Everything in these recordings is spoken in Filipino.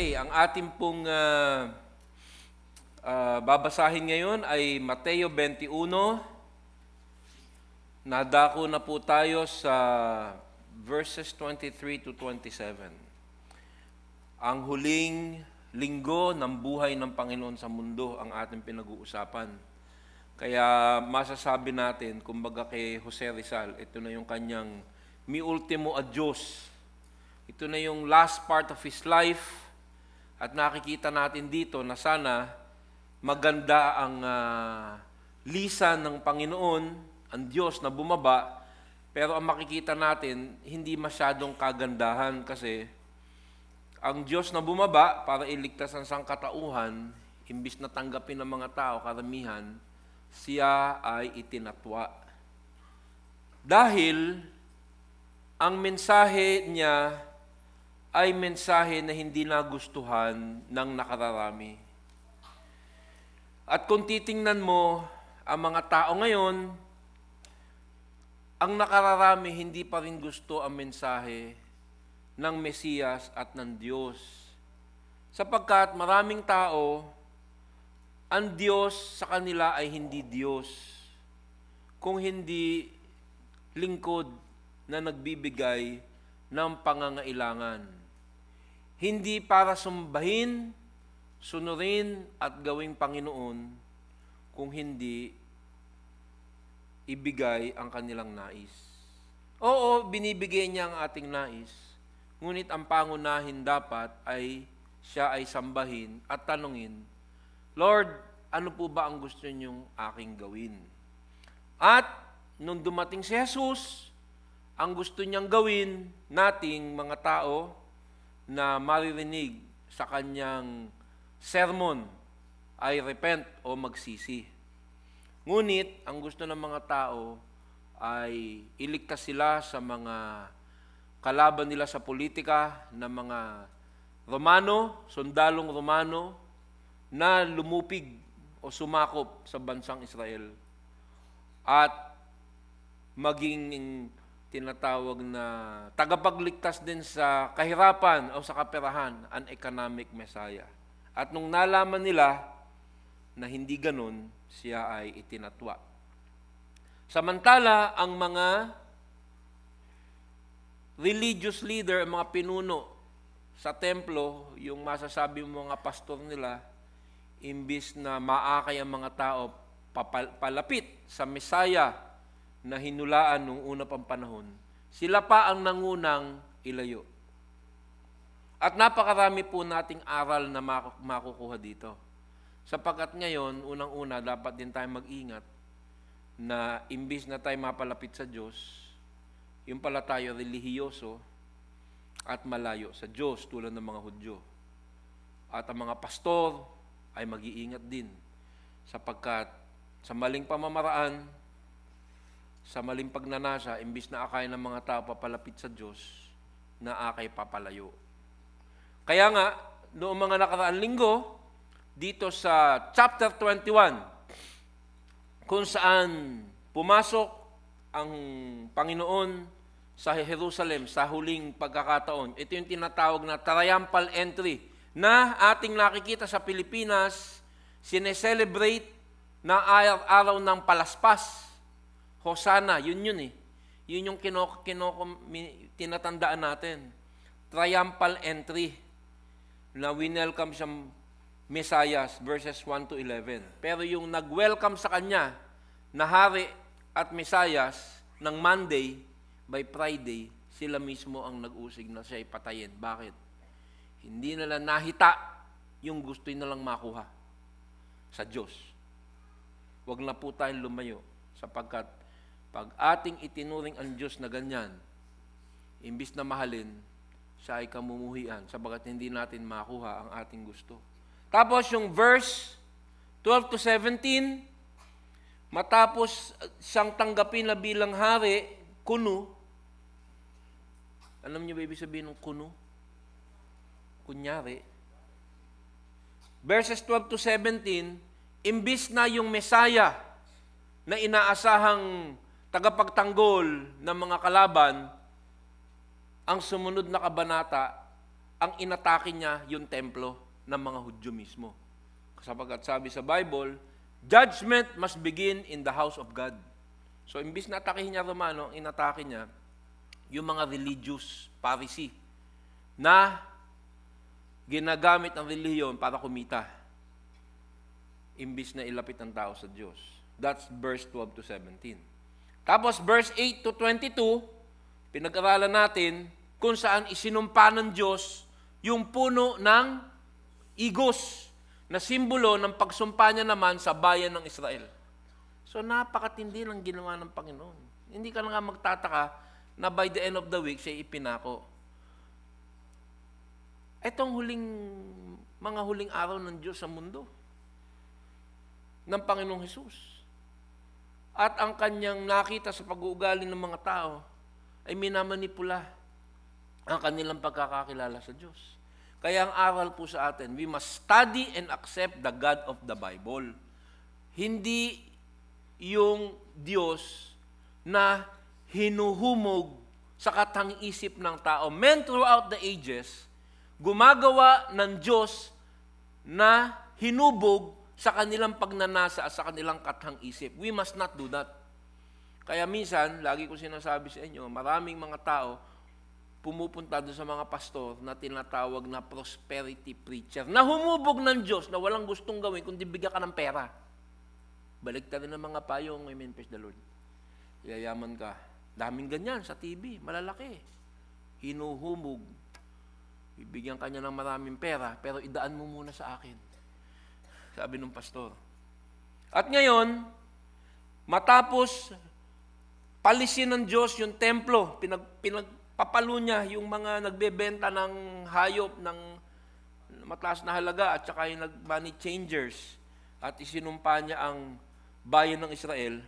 Okay, ang ating pong uh, uh, babasahin ngayon ay Mateo 21. Nadako na po tayo sa verses 23 to 27. Ang huling linggo ng buhay ng Panginoon sa mundo ang ating pinag-uusapan. Kaya masasabi natin, kumbaga kay Jose Rizal, ito na yung kanyang mi ultimo adios. Ito na yung last part of his life at nakikita natin dito na sana maganda ang uh, ah, lisan ng Panginoon, ang Diyos na bumaba, pero ang makikita natin, hindi masyadong kagandahan kasi ang Diyos na bumaba para iligtas ang sangkatauhan, imbis na tanggapin ng mga tao, karamihan, siya ay itinatwa. Dahil ang mensahe niya ay mensahe na hindi nagustuhan ng nakararami. At kung titingnan mo ang mga tao ngayon, ang nakararami hindi pa rin gusto ang mensahe ng Mesiyas at ng Diyos. Sapagkat maraming tao, ang Diyos sa kanila ay hindi Diyos, kung hindi lingkod na nagbibigay ng pangangailangan hindi para sumbahin, sunurin at gawing Panginoon kung hindi ibigay ang kanilang nais. Oo, binibigay niya ang ating nais, ngunit ang pangunahin dapat ay siya ay sambahin at tanungin, Lord, ano po ba ang gusto niyong aking gawin? At nung dumating si Jesus, ang gusto niyang gawin nating mga tao na maririnig sa kanyang sermon ay repent o magsisi. Ngunit, ang gusto ng mga tao ay iligtas sila sa mga kalaban nila sa politika ng mga Romano, sundalong Romano, na lumupig o sumakop sa bansang Israel at maging tinatawag na tagapagligtas din sa kahirapan o sa kaperahan, an economic messiah. At nung nalaman nila na hindi ganun, siya ay itinatwa. Samantala, ang mga religious leader, ang mga pinuno sa templo, yung masasabi mo mga pastor nila, imbis na maakay ang mga tao, papalapit sa Messiah, na hinulaan nung una pang panahon, sila pa ang nangunang ilayo. At napakarami po nating aral na makukuha dito. Sapagkat ngayon, unang-una, dapat din tayong mag-ingat na imbis na tayo mapalapit sa Diyos, yung pala tayo relihiyoso at malayo sa Diyos tulad ng mga Hudyo. At ang mga pastor ay mag-iingat din sapagkat sa maling pamamaraan, sa maling pagnanasa, imbis na akay ng mga tao papalapit sa Diyos, na akay papalayo. Kaya nga, noong mga nakaraan linggo, dito sa chapter 21, kung saan pumasok ang Panginoon sa Jerusalem sa huling pagkakataon. Ito yung tinatawag na triumphal entry na ating nakikita sa Pilipinas, sineselebrate na araw ng palaspas Hosana, yun yun eh. Yun yung kinok, kinok, tinatandaan natin. Triumphal entry na welcome siyang Messiah, verses 1 to 11. Pero yung nag-welcome sa kanya na hari at Messiah ng Monday by Friday, sila mismo ang nag-usig na siya ipatayin. Bakit? Hindi nila nahita yung gusto nilang makuha sa Diyos. Huwag na po tayong lumayo sapagkat pag ating itinuring ang Diyos na ganyan, imbis na mahalin, siya ay kamumuhian sabagat hindi natin makuha ang ating gusto. Tapos yung verse 12 to 17, matapos eh, siyang tanggapin na bilang hari, kuno, alam niyo ba ibig sabihin ng kuno? Kunyari. Verses 12 to 17, imbis na yung Messiah na inaasahang tagapagtanggol ng mga kalaban, ang sumunod na kabanata, ang inatake niya yung templo ng mga Hudyo mismo. Sapagat sabi sa Bible, judgment must begin in the house of God. So imbis na atakehin niya Romano, inatake niya yung mga religious Pharisee na ginagamit ang relihiyon para kumita imbis na ilapit ang tao sa Diyos. That's verse 12 to 17. Tapos verse 8 to 22, pinag-aralan natin kung saan isinumpa ng Diyos yung puno ng igos na simbolo ng pagsumpa niya naman sa bayan ng Israel. So napakatindi ng ginawa ng Panginoon. Hindi ka na nga magtataka na by the end of the week siya ipinako. Itong huling mga huling araw ng Diyos sa mundo ng Panginoong Hesus at ang kanyang nakita sa pag-uugali ng mga tao ay minamanipula ang kanilang pagkakakilala sa Diyos. Kaya ang aral po sa atin, we must study and accept the God of the Bible. Hindi yung Diyos na hinuhumog sa katang-isip ng tao. Men throughout the ages, gumagawa ng Diyos na hinubog sa kanilang pagnanasa at sa kanilang kathang isip. We must not do that. Kaya minsan, lagi ko sinasabi sa inyo, maraming mga tao pumupunta doon sa mga pastor na tinatawag na prosperity preacher, na humubog ng Diyos na walang gustong gawin kundi bigyan ka ng pera. Balik ta rin ng mga payong, Amen, praise the Lord. Yayaman ka. Daming ganyan sa TV, malalaki. Hinuhumog. Bibigyan ka niya ng maraming pera, pero idaan mo muna sa akin sabi ng pastor. At ngayon, matapos palisin ng Diyos yung templo, pinag, pinagpapalo niya yung mga nagbebenta ng hayop ng mataas na halaga at saka yung nag money changers at isinumpa niya ang bayan ng Israel,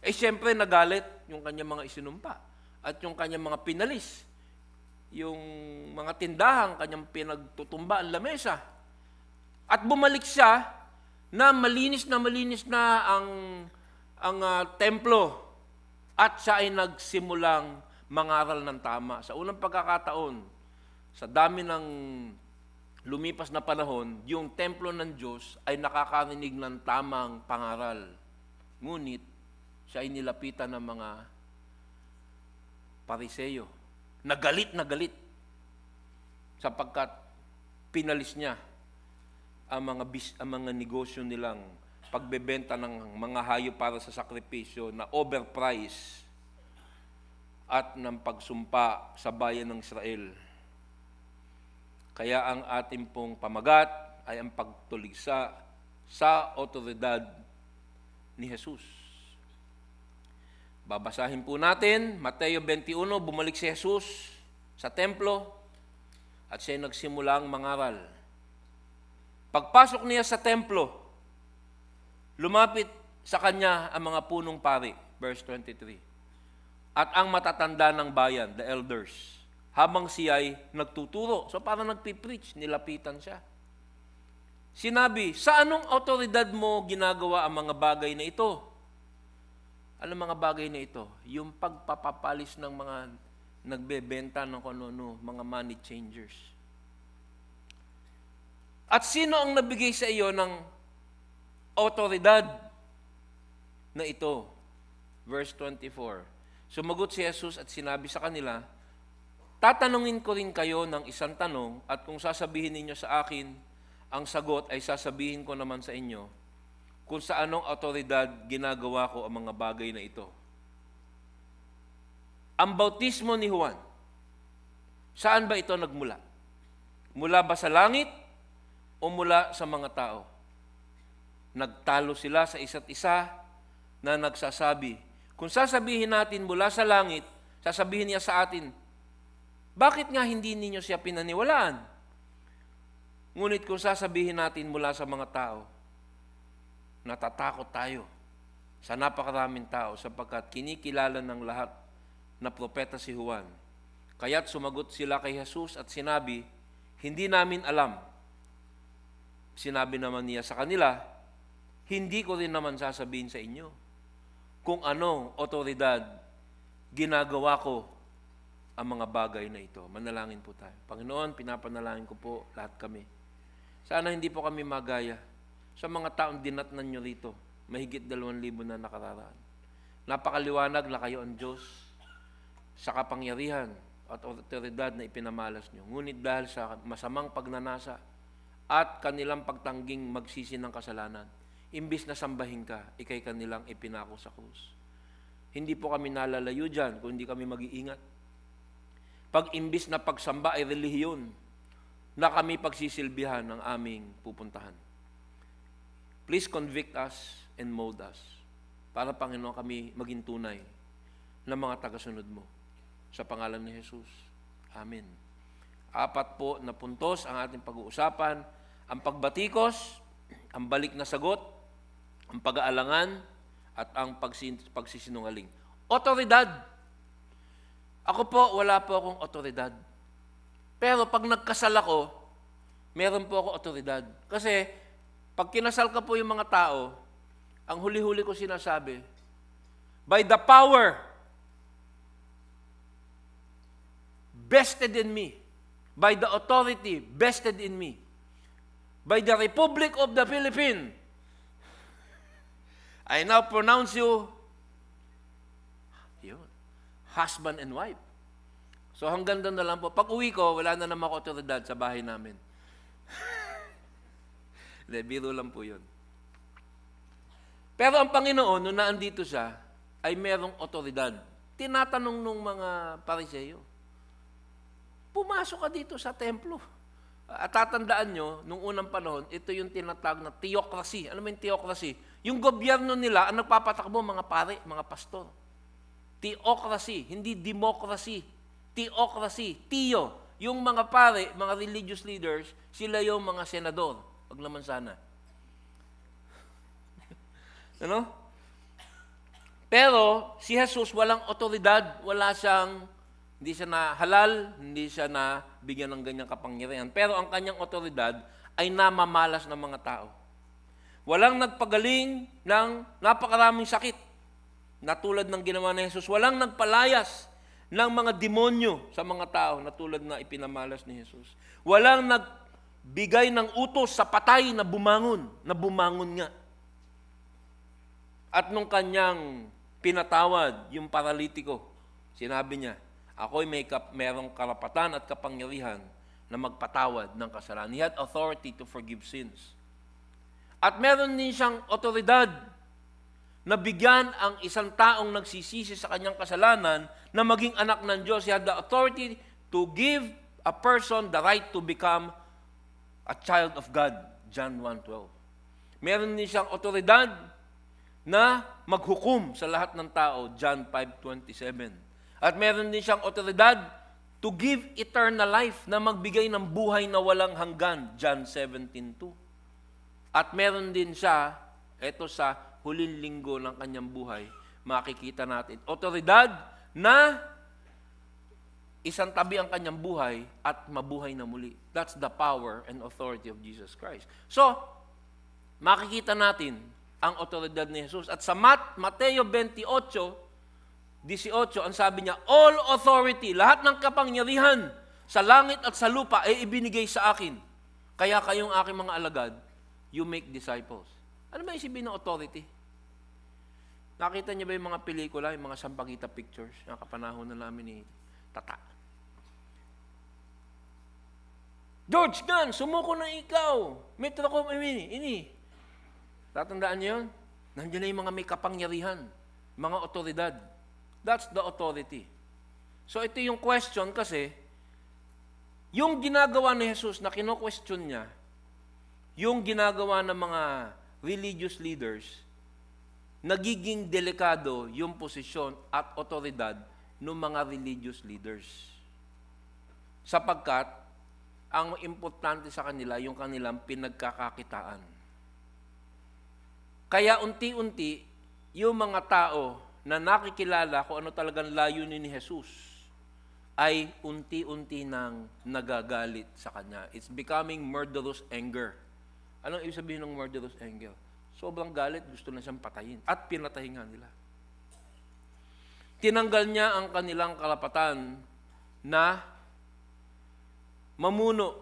eh siyempre nagalit yung kanyang mga isinumpa at yung kanyang mga pinalis, yung mga tindahan kanyang pinagtutumba ang lamesa. At bumalik siya na malinis na malinis na ang ang uh, templo at siya ay nagsimulang mangaral ng tama. Sa unang pagkakataon, sa dami ng lumipas na panahon, yung templo ng Diyos ay nakakarinig ng tamang pangaral. Ngunit, siya ay nilapitan ng mga pariseyo. Nagalit na galit sapagkat pinalis niya ang mga, bis, ang mga negosyo nilang pagbebenta ng mga hayop para sa sakripisyo na overpriced at ng pagsumpa sa bayan ng Israel. Kaya ang ating pong pamagat ay ang pagtuligsa sa otoridad ni Jesus. Babasahin po natin, Mateo 21, bumalik si Jesus sa templo at siya nagsimulang mangaral. Pagpasok niya sa templo, lumapit sa kanya ang mga punong pari, verse 23. At ang matatanda ng bayan, the elders, habang siya ay nagtuturo. So parang nagpipreach, nilapitan siya. Sinabi, sa anong autoridad mo ginagawa ang mga bagay na ito? Ano mga bagay na ito? Yung pagpapapalis ng mga nagbebenta ng kung ano, mga money changers at sino ang nabigay sa iyo ng autoridad na ito? Verse 24. Sumagot si Jesus at sinabi sa kanila, Tatanungin ko rin kayo ng isang tanong at kung sasabihin ninyo sa akin, ang sagot ay sasabihin ko naman sa inyo kung sa anong autoridad ginagawa ko ang mga bagay na ito. Ang bautismo ni Juan, saan ba ito nagmula? Mula ba sa langit o mula sa mga tao. Nagtalo sila sa isa't isa na nagsasabi. Kung sasabihin natin mula sa langit, sasabihin niya sa atin, bakit nga hindi ninyo siya pinaniwalaan? Ngunit kung sasabihin natin mula sa mga tao, natatakot tayo sa napakaraming tao sapagkat kinikilala ng lahat na propeta si Juan. Kaya't sumagot sila kay Jesus at sinabi, Hindi namin alam Sinabi naman niya sa kanila, hindi ko rin naman sasabihin sa inyo kung anong otoridad ginagawa ko ang mga bagay na ito. Manalangin po tayo. Panginoon, pinapanalangin ko po lahat kami. Sana hindi po kami magaya sa mga taong dinatnan nyo rito. Mahigit dalawang libo na nakararaan. Napakaliwanag na kayo ang Diyos sa kapangyarihan at otoridad na ipinamalas nyo. Ngunit dahil sa masamang pagnanasa, at kanilang pagtangging magsisi ng kasalanan. Imbis na sambahin ka, ikay kanilang ipinako sa krus. Hindi po kami nalalayo dyan kung hindi kami mag-iingat. Pag imbis na pagsamba ay relihiyon, na kami pagsisilbihan ng aming pupuntahan. Please convict us and mold us para Panginoon kami maging tunay na mga tagasunod mo. Sa pangalan ni Jesus. Amen. Apat po na puntos ang ating pag-uusapan. Ang pagbatikos, ang balik na sagot, ang pag-aalangan, at ang pagsisinungaling. Otoridad. Ako po, wala po akong otoridad. Pero pag nagkasal ako, meron po ako otoridad. Kasi pag kinasal ka po yung mga tao, ang huli-huli ko sinasabi, by the power vested in me, by the authority vested in me, by the Republic of the Philippines, I now pronounce you yun, husband and wife. So hanggang doon na lang po. Pag uwi ko, wala na naman ako otoridad sa bahay namin. Hindi, biro lang po yun. Pero ang Panginoon, nung naandito siya, ay merong otoridad. Tinatanong nung mga pariseyo, Pumasok ka dito sa templo. At tatandaan nyo, nung unang panahon, ito yung tinatawag na theocracy. Ano mo yung theocracy? Yung gobyerno nila ang nagpapatakbo mga pare, mga pastor. Theocracy, hindi democracy. Theocracy, tiyo. Yung mga pare, mga religious leaders, sila yung mga senador. Huwag naman sana. ano? Pero si Jesus walang otoridad, wala siyang hindi siya na halal, hindi siya na bigyan ng ganyang kapangyarihan. Pero ang kanyang otoridad ay namamalas ng mga tao. Walang nagpagaling ng napakaraming sakit na tulad ng ginawa ni Jesus. Walang nagpalayas ng mga demonyo sa mga tao na tulad na ipinamalas ni Jesus. Walang nagbigay ng utos sa patay na bumangon, na bumangon nga. At nung kanyang pinatawad yung paralitiko, sinabi niya, Ako'y may kap, merong karapatan at kapangyarihan na magpatawad ng kasalanan. He had authority to forgive sins. At meron din siyang otoridad na bigyan ang isang taong nagsisisi sa kanyang kasalanan na maging anak ng Diyos. He had the authority to give a person the right to become a child of God. John 1.12 Meron din siyang otoridad na maghukom sa lahat ng tao. John 5.27 at meron din siyang otoridad to give eternal life na magbigay ng buhay na walang hanggan, John 17.2. At meron din siya, ito sa huling linggo ng kanyang buhay, makikita natin, otoridad na isang tabi ang kanyang buhay at mabuhay na muli. That's the power and authority of Jesus Christ. So, makikita natin ang otoridad ni Jesus. At sa Mat, Mateo 28, 18, ang sabi niya, All authority, lahat ng kapangyarihan sa langit at sa lupa ay ibinigay sa akin. Kaya kayong aking mga alagad, you make disciples. Ano ba yung sabihin ng authority? Nakita niyo ba yung mga pelikula, yung mga Sampaguita pictures, yung kapanahon na namin ni Tata? George Gunn, sumuko na ikaw. Metro Metrocom, ini, ini. Tatandaan niyo yun? Nandiyan na yung mga may kapangyarihan, mga otoridad. That's the authority. So ito yung question kasi, yung ginagawa ni Jesus na kino-question niya, yung ginagawa ng mga religious leaders, nagiging delikado yung posisyon at otoridad ng mga religious leaders. Sapagkat, ang importante sa kanila, yung kanilang pinagkakakitaan. Kaya unti-unti, yung mga tao na nakikilala kung ano talagang layunin ni Jesus ay unti-unti nang nagagalit sa kanya. It's becoming murderous anger. Anong ibig sabihin ng murderous anger? Sobrang galit, gusto na siyang patayin. At pinatay nga nila. Tinanggal niya ang kanilang kalapatan na mamuno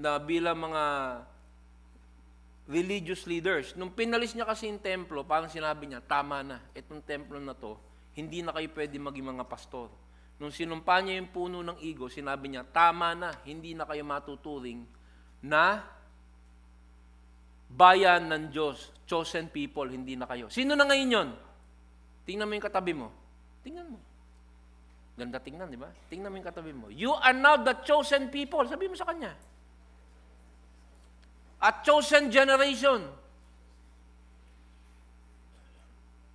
na bilang mga religious leaders. Nung pinalis niya kasi yung templo, parang sinabi niya, tama na, itong templo na to, hindi na kayo pwede maging mga pastor. Nung sinumpa niya yung puno ng ego, sinabi niya, tama na, hindi na kayo matuturing na bayan ng Diyos, chosen people, hindi na kayo. Sino na ngayon yun? Tingnan mo yung katabi mo. Tingnan mo. Ganda tingnan, di ba? Tingnan mo yung katabi mo. You are now the chosen people. Sabi mo sa kanya a chosen generation.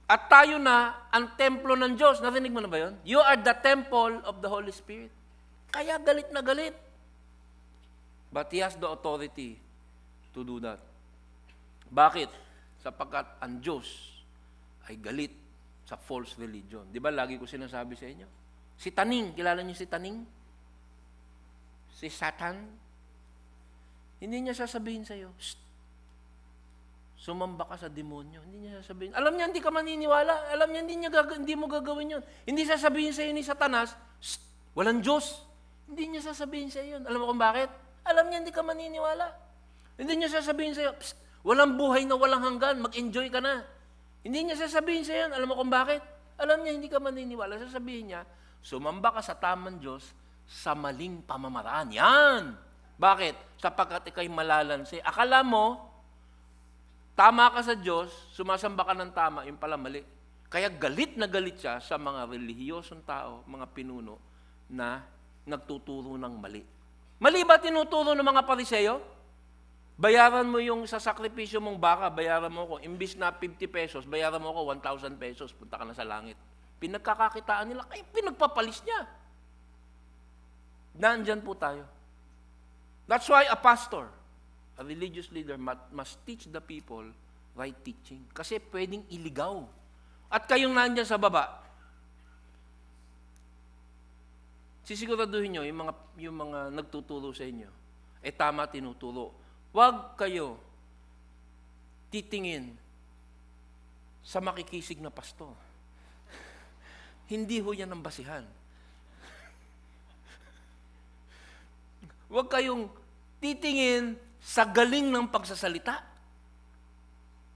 At tayo na ang templo ng Diyos. Narinig mo na ba yun? You are the temple of the Holy Spirit. Kaya galit na galit. But He has the authority to do that. Bakit? Sapagkat ang Diyos ay galit sa false religion. Di ba lagi ko sinasabi sa inyo? Si Taning, kilala niyo si Taning? Si Satan, hindi niya sasabihin sa iyo, sumamba ka sa demonyo. Hindi niya sasabihin. Alam niya, hindi ka maniniwala. Alam niya, hindi, niya gaga- hindi mo gagawin yun. Hindi sasabihin sa iyo ni Satanas, walang Diyos. Hindi niya sasabihin sa'yo yun. Alam mo kung bakit? Alam niya, hindi ka maniniwala. Hindi niya sasabihin sa iyo, walang buhay na walang hanggan, mag-enjoy ka na. Hindi niya sasabihin sa yun. Alam mo kung bakit? Alam niya, hindi ka maniniwala. Sasabihin niya, sumamba ka sa tamang Diyos sa maling pamamaraan. Yan! Bakit? Sapagkat ikay malalansi. Akala mo, tama ka sa Diyos, sumasamba ka ng tama, yung pala mali. Kaya galit na galit siya sa mga relihiyosong tao, mga pinuno, na nagtuturo ng mali. Mali ba tinuturo ng mga pariseyo? Bayaran mo yung sa sakripisyo mong baka, bayaran mo ko. Imbis na 50 pesos, bayaran mo ko 1,000 pesos, punta ka na sa langit. Pinagkakakitaan nila, kaya pinagpapalis niya. Nandyan po tayo. That's why a pastor, a religious leader must teach the people right teaching. Kasi pwedeng iligaw. At kayong nandiyan sa baba, sisiguraduhin nyo yung mga, yung mga nagtuturo sa inyo, eh tama tinuturo. Huwag kayo titingin sa makikisig na pasto. Hindi ho yan ang basihan. Huwag kayong titingin sa galing ng pagsasalita.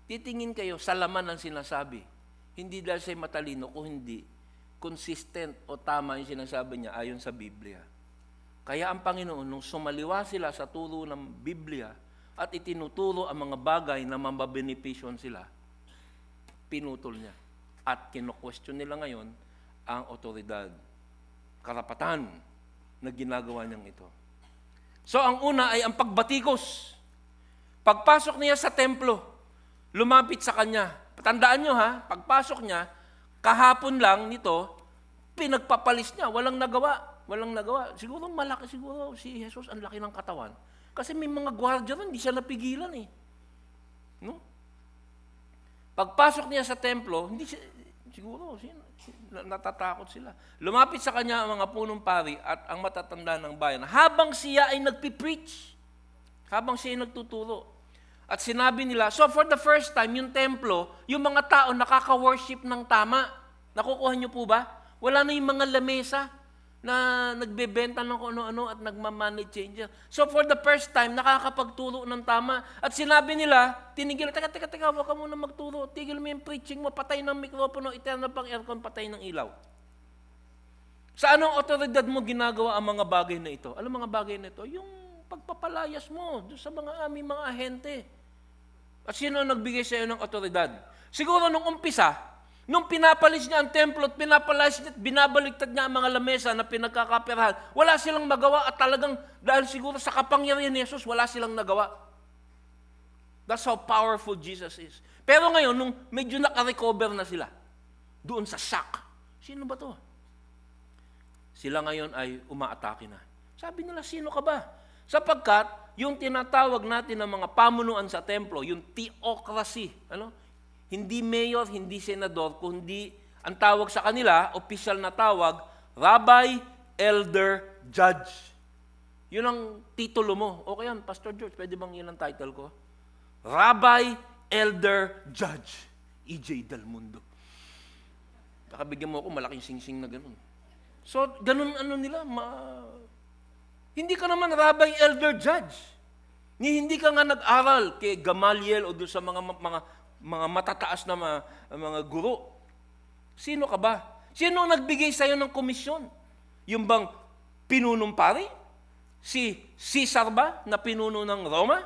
Titingin kayo sa laman ng sinasabi. Hindi dahil sa'yo matalino, kung hindi consistent o tama yung sinasabi niya ayon sa Biblia. Kaya ang Panginoon, nung sumaliwa sila sa turo ng Biblia at itinuturo ang mga bagay na mababenepisyon sila, pinutol niya. At kino-question nila ngayon ang otoridad, karapatan na ginagawa niyang ito. So ang una ay ang pagbatikos. Pagpasok niya sa templo, lumapit sa kanya. Tandaan niyo ha, pagpasok niya, kahapon lang nito, pinagpapalis niya, walang nagawa, walang nagawa. Siguro malaki siguro si Jesus ang laki ng katawan. Kasi may mga gwardiya ron, hindi siya napigilan eh. No? Pagpasok niya sa templo, hindi siya, siguro, sino, Natatakot sila. Lumapit sa kanya ang mga punong pari at ang matatanda ng bayan habang siya ay nagpipreach. Habang siya ay nagtuturo. At sinabi nila, so for the first time, yung templo, yung mga tao nakaka-worship ng tama. Nakukuha niyo po ba? Wala na yung mga lamesa na nagbebenta ng kung ano-ano at nagmamoney changer. So for the first time, nakakapagturo ng tama. At sinabi nila, tinigil, teka, teka, teka, huwag ka muna magturo. Tigil mo yung preaching mo, patay ng mikropono, eterna pang aircon, patay ng ilaw. Sa anong otoridad mo ginagawa ang mga bagay na ito? Alam mga bagay na ito? Yung pagpapalayas mo sa mga aming mga ahente. At sino nagbigay sa iyo ng otoridad? Siguro nung umpisa, Nung pinapalis niya ang templo at pinapalis niya, binabaliktad niya ang mga lamesa na pinagkakaperahan, wala silang magawa at talagang dahil siguro sa kapangyarihan ni Jesus, wala silang nagawa. That's how powerful Jesus is. Pero ngayon, nung medyo nakarecover na sila, doon sa shock, sino ba to? Sila ngayon ay umaatake na. Sabi nila, sino ka ba? Sapagkat, yung tinatawag natin ng mga pamunuan sa templo, yung theocracy, ano? Hindi mayor, hindi senador, kundi ang tawag sa kanila, official na tawag, rabbi, elder, judge. Yun ang titulo mo. Okay yan, Pastor George, pwede bang yun ang title ko? Rabbi, elder, judge. EJ Del Mundo. Kakabigyan mo ako malaking singsing na ganun. So, ganun ano nila, ma... Hindi ka naman rabbi, elder, judge. Ni hindi ka nga nag-aral kay Gamaliel o doon sa mga mga mga matataas na mga, mga guro. Sino ka ba? Sino ang nagbigay sa iyo ng komisyon? Yung bang pinunong pari? Si Caesar ba na pinuno ng Roma?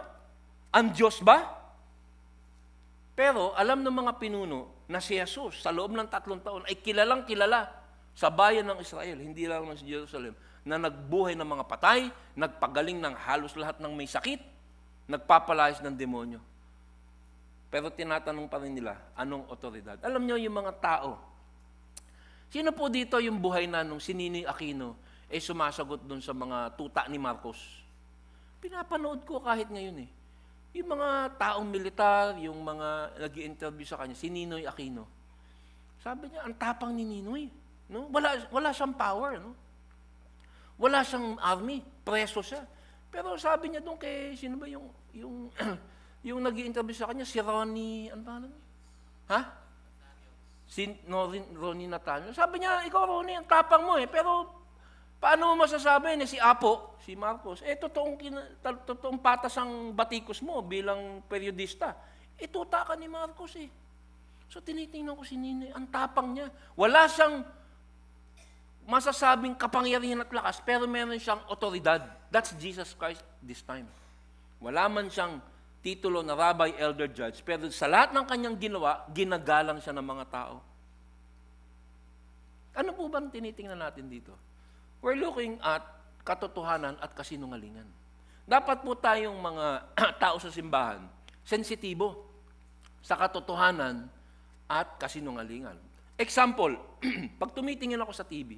Ang Diyos ba? Pero alam ng mga pinuno na si Jesus sa loob ng tatlong taon ay kilalang kilala sa bayan ng Israel, hindi lang sa Jerusalem, na nagbuhay ng mga patay, nagpagaling ng halos lahat ng may sakit, nagpapalayas ng demonyo. Pero tinatanong pa rin nila, anong otoridad? Alam nyo, yung mga tao, sino po dito yung buhay na nung si Ninoy Aquino ay eh, sumasagot dun sa mga tuta ni Marcos? Pinapanood ko kahit ngayon eh. Yung mga taong militar, yung mga nag interview sa kanya, si Ninoy Aquino. Sabi niya, ang tapang ni Ninoy. No? Wala, wala siyang power. No? Wala siyang army. Preso siya. Pero sabi niya doon kay, sino ba yung, yung Yung nag interview sa kanya, si Ronnie, ano pangalan niya? Ha? Si Norin, Ronnie Natanyo. Sabi niya, ikaw Ronnie, ang tapang mo eh, pero paano mo masasabi na si Apo, si Marcos, eh totoong, totoong patas ang batikos mo bilang periodista. Ituta eh, ka ni Marcos eh. So tinitingnan ko si Ninoy, ang tapang niya. Wala siyang masasabing kapangyarihan at lakas, pero meron siyang otoridad. That's Jesus Christ this time. Wala man siyang titulo na rabbi, elder, judge, pero sa lahat ng kanyang ginawa, ginagalang siya ng mga tao. Ano po bang tinitingnan natin dito? We're looking at katotohanan at kasinungalingan. Dapat po tayong mga tao sa simbahan, sensitibo sa katotohanan at kasinungalingan. Example, pag tumitingin ako sa TV,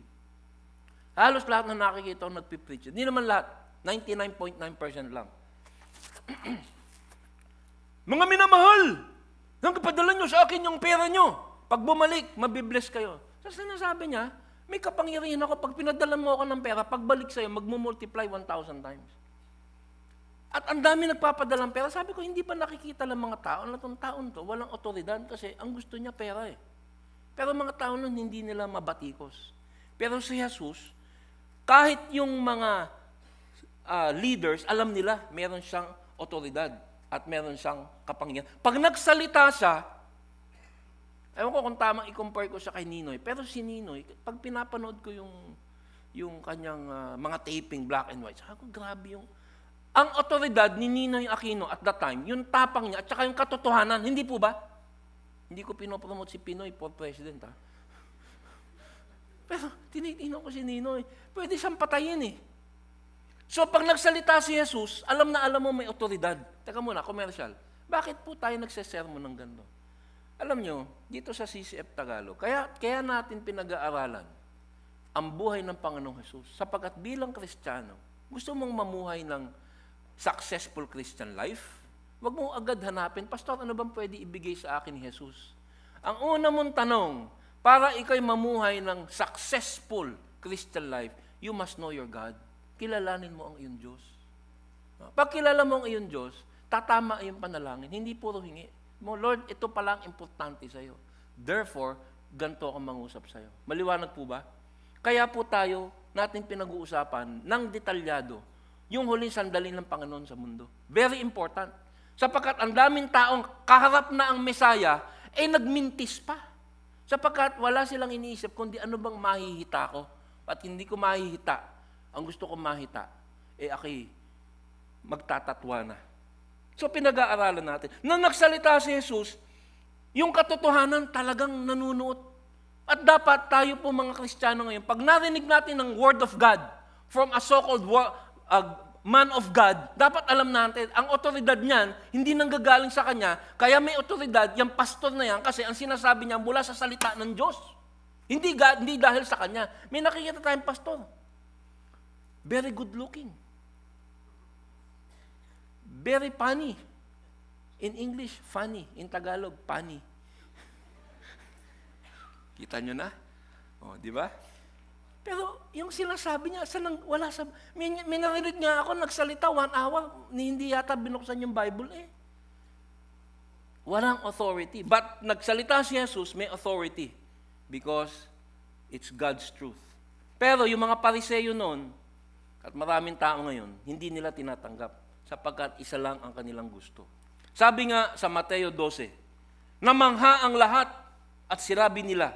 halos lahat na nakikita ko nagpipreach. Hindi naman lahat, 99.9% lang. Mga minamahal, nang kapadala nyo sa akin yung pera nyo. Pag bumalik, mabibless kayo. So sinasabi niya, may kapangyarihan ako pag pinadala mo ako ng pera, pagbalik sa'yo, magmumultiply 1,000 times. At ang dami nagpapadalang pera. Sabi ko, hindi pa nakikita ng mga tao na itong taon to, walang otoridad kasi ang gusto niya pera eh. Pero mga tao nun, hindi nila mabatikos. Pero si Jesus, kahit yung mga uh, leaders, alam nila, meron siyang otoridad at meron siyang kapangyarihan. Pag nagsalita siya, ewan ko kung tamang i-compare ko siya kay Ninoy, pero si Ninoy, pag pinapanood ko yung, yung kanyang uh, mga taping, black and white, sabi grabe yung, ang otoridad ni Ninoy Aquino at that time, yung tapang niya at saka yung katotohanan, hindi po ba? Hindi ko pinopromote si Pinoy for president, ha? Ah. Pero tinitingnan ko si Ninoy, pwede siyang patayin eh. So pag nagsalita si Jesus, alam na alam mo may otoridad. Teka muna, commercial. Bakit po tayo nagsesermon ng ganito? Alam nyo, dito sa CCF Tagalog, kaya, kaya natin pinag-aaralan ang buhay ng Panginoong Jesus. Sapagkat bilang Kristiyano, gusto mong mamuhay ng successful Christian life, wag mo agad hanapin, Pastor, ano bang pwede ibigay sa akin ni Jesus? Ang una mong tanong, para ikay mamuhay ng successful Christian life, you must know your God. Kilalanin mo ang iyong Diyos. Pag kilala mo ang iyong Diyos, tatama yung panalangin. Hindi puro hingi. Mo, Lord, ito pala ang importante sa'yo. Therefore, ganito ako mangusap sa'yo. Maliwanag po ba? Kaya po tayo, natin pinag-uusapan ng detalyado yung huling sandali ng Panginoon sa mundo. Very important. Sapagkat ang daming taong kaharap na ang Mesaya, eh nagmintis pa. Sapagkat wala silang iniisip kundi ano bang mahihita ko. At hindi ko mahihita. Ang gusto ko mahita, eh aki, magtatatwa na So pinag-aaralan natin. Nang nagsalita si Jesus, yung katotohanan talagang nanunuot. At dapat tayo po mga Kristiyano ngayon, pag narinig natin ng Word of God from a so-called man of God, dapat alam natin, ang otoridad niyan, hindi nanggagaling sa kanya, kaya may otoridad, yung pastor na yan, kasi ang sinasabi niya mula sa salita ng Diyos. Hindi, hindi dahil sa kanya. May nakikita tayong pastor. Very good looking. Very funny. In English, funny. In Tagalog, funny. Kita nyo na? O, oh, di ba? Pero yung sinasabi niya, sa nang, wala sa... May, may narinig nga ako, nagsalita one hour, ni hindi yata binuksan yung Bible eh. Walang authority. But nagsalita si Jesus, may authority. Because it's God's truth. Pero yung mga pariseyo noon, at maraming tao ngayon, hindi nila tinatanggap sapagkat isa lang ang kanilang gusto. Sabi nga sa Mateo 12, namangha ang lahat at sirabi nila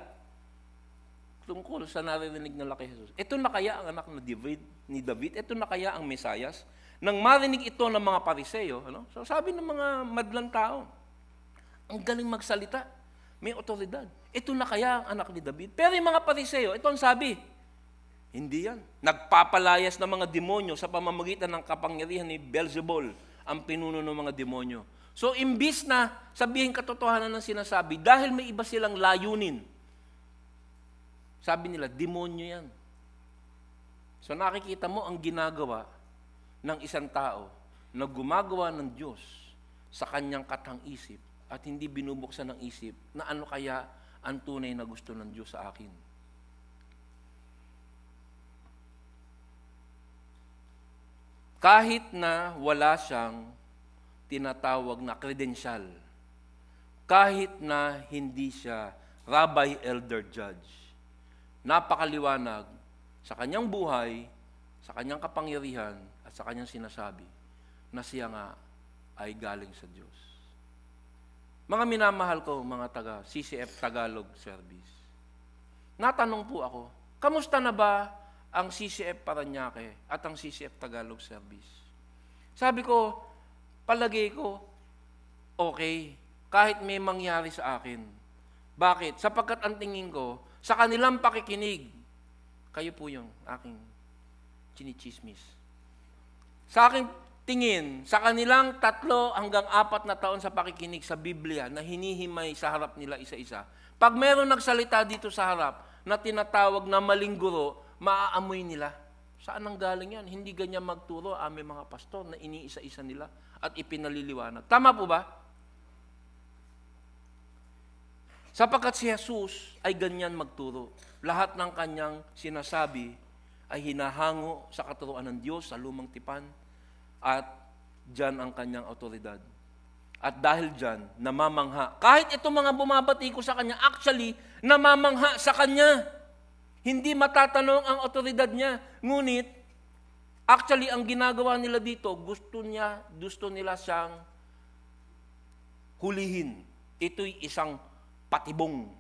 tungkol sa narinig na laki Jesus. Ito na kaya ang anak na David, ni David? Ito na kaya ang Mesayas? Nang marinig ito ng mga pariseyo, ano? so sabi ng mga madlang tao, ang galing magsalita, may otoridad. Ito na kaya ang anak ni David? Pero yung mga pariseyo, ito ang sabi, hindi yan. Nagpapalayas ng mga demonyo sa pamamagitan ng kapangyarihan ni Beelzebul, ang pinuno ng mga demonyo. So, imbis na sabihin katotohanan ng sinasabi, dahil may iba silang layunin, sabi nila, demonyo yan. So, nakikita mo ang ginagawa ng isang tao na gumagawa ng Diyos sa kanyang katang-isip at hindi binubuksan ng isip na ano kaya ang tunay na gusto ng Diyos sa akin. kahit na wala siyang tinatawag na credential, kahit na hindi siya rabbi elder judge. Napakaliwanag sa kanyang buhay, sa kanyang kapangyarihan, at sa kanyang sinasabi na siya nga ay galing sa Diyos. Mga minamahal ko, mga taga CCF Tagalog Service, natanong po ako, kamusta na ba ang CCF Paranaque at ang CCF Tagalog Service. Sabi ko, palagay ko, okay, kahit may mangyari sa akin. Bakit? Sapagkat ang tingin ko, sa kanilang pakikinig, kayo po yung aking chinichismis. Sa aking tingin, sa kanilang tatlo hanggang apat na taon sa pakikinig sa Biblia na hinihimay sa harap nila isa-isa, pag meron nagsalita dito sa harap na tinatawag na maling guro, maaamoy nila. Saan ang galing yan? Hindi ganyan magturo aming ah, mga pastor na iniisa-isa nila at ipinaliliwanag. Tama po ba? Sapagkat si Jesus ay ganyan magturo. Lahat ng kanyang sinasabi ay hinahango sa katuruan ng Diyos sa lumang tipan at dyan ang kanyang autoridad. At dahil dyan, namamangha. Kahit itong mga bumabati ko sa kanya, actually, namamangha sa kanya. Hindi matatanong ang otoridad niya. Ngunit, actually, ang ginagawa nila dito, gusto, niya, gusto nila siyang hulihin. Ito'y isang patibong.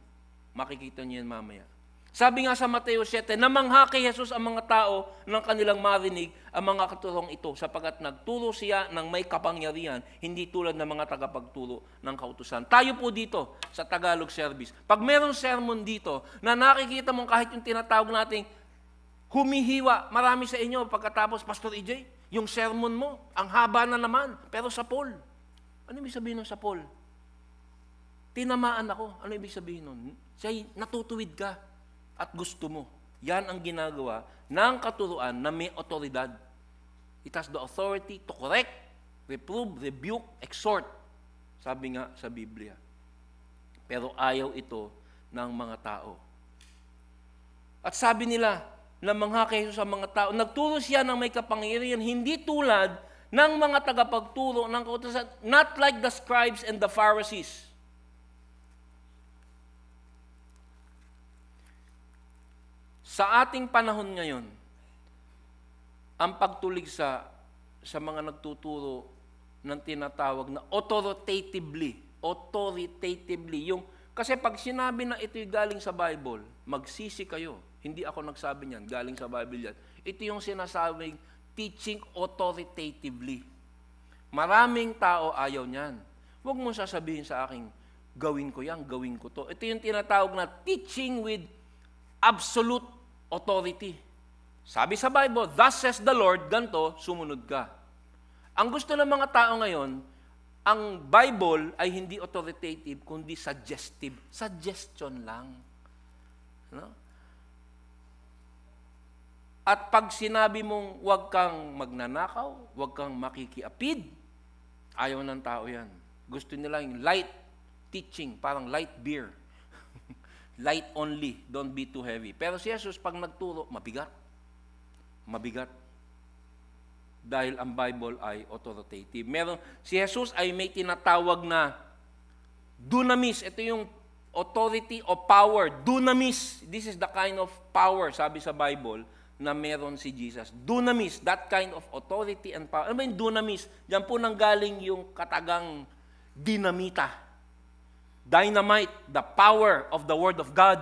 Makikita niyo yan mamaya. Sabi nga sa Mateo 7, namangha kay Jesus ang mga tao ng kanilang marinig ang mga katulong ito sapagat nagturo siya ng may kapangyarihan, hindi tulad ng mga tagapagturo ng kautusan. Tayo po dito sa Tagalog service. Pag merong sermon dito na nakikita mong kahit yung tinatawag nating humihiwa, marami sa inyo pagkatapos, Pastor EJ, yung sermon mo, ang haba na naman, pero sa Paul. Ano ibig sabihin ng sa Paul? Tinamaan ako. Ano ibig sabihin nun? Siya, natutuwid ka at gusto mo. Yan ang ginagawa ng katuruan na may otoridad. It has the authority to correct, reprove, rebuke, exhort. Sabi nga sa Biblia. Pero ayaw ito ng mga tao. At sabi nila, mga kayo sa mga tao. Nagturo siya ng may kapangyarihan, hindi tulad ng mga tagapagturo ng kautosan, not like the scribes and the Pharisees. Sa ating panahon ngayon, ang pagtulig sa sa mga nagtuturo ng tinatawag na authoritatively, authoritatively, yung kasi pag sinabi na ito'y galing sa Bible, magsisi kayo. Hindi ako nagsabi niyan, galing sa Bible yan. Ito yung sinasabing teaching authoritatively. Maraming tao ayaw niyan. Huwag mo sasabihin sa akin, gawin ko yan, gawin ko to. Ito yung tinatawag na teaching with absolute authority. Sabi sa Bible, thus says the Lord, ganto, sumunod ka. Ang gusto ng mga tao ngayon, ang Bible ay hindi authoritative, kundi suggestive. Suggestion lang. No? At pag sinabi mong huwag kang magnanakaw, huwag kang makikiapid, ayaw ng tao yan. Gusto nila yung light teaching, parang light beer. Light only, don't be too heavy. Pero si Jesus, pag nagturo, mabigat. Mabigat. Dahil ang Bible ay authoritative. Meron, si Jesus ay may tinatawag na dunamis. Ito yung authority o power. Dunamis. This is the kind of power, sabi sa Bible, na meron si Jesus. Dunamis, that kind of authority and power. Ano ba yung dunamis? Diyan po nanggaling yung katagang dinamita dynamite, the power of the Word of God.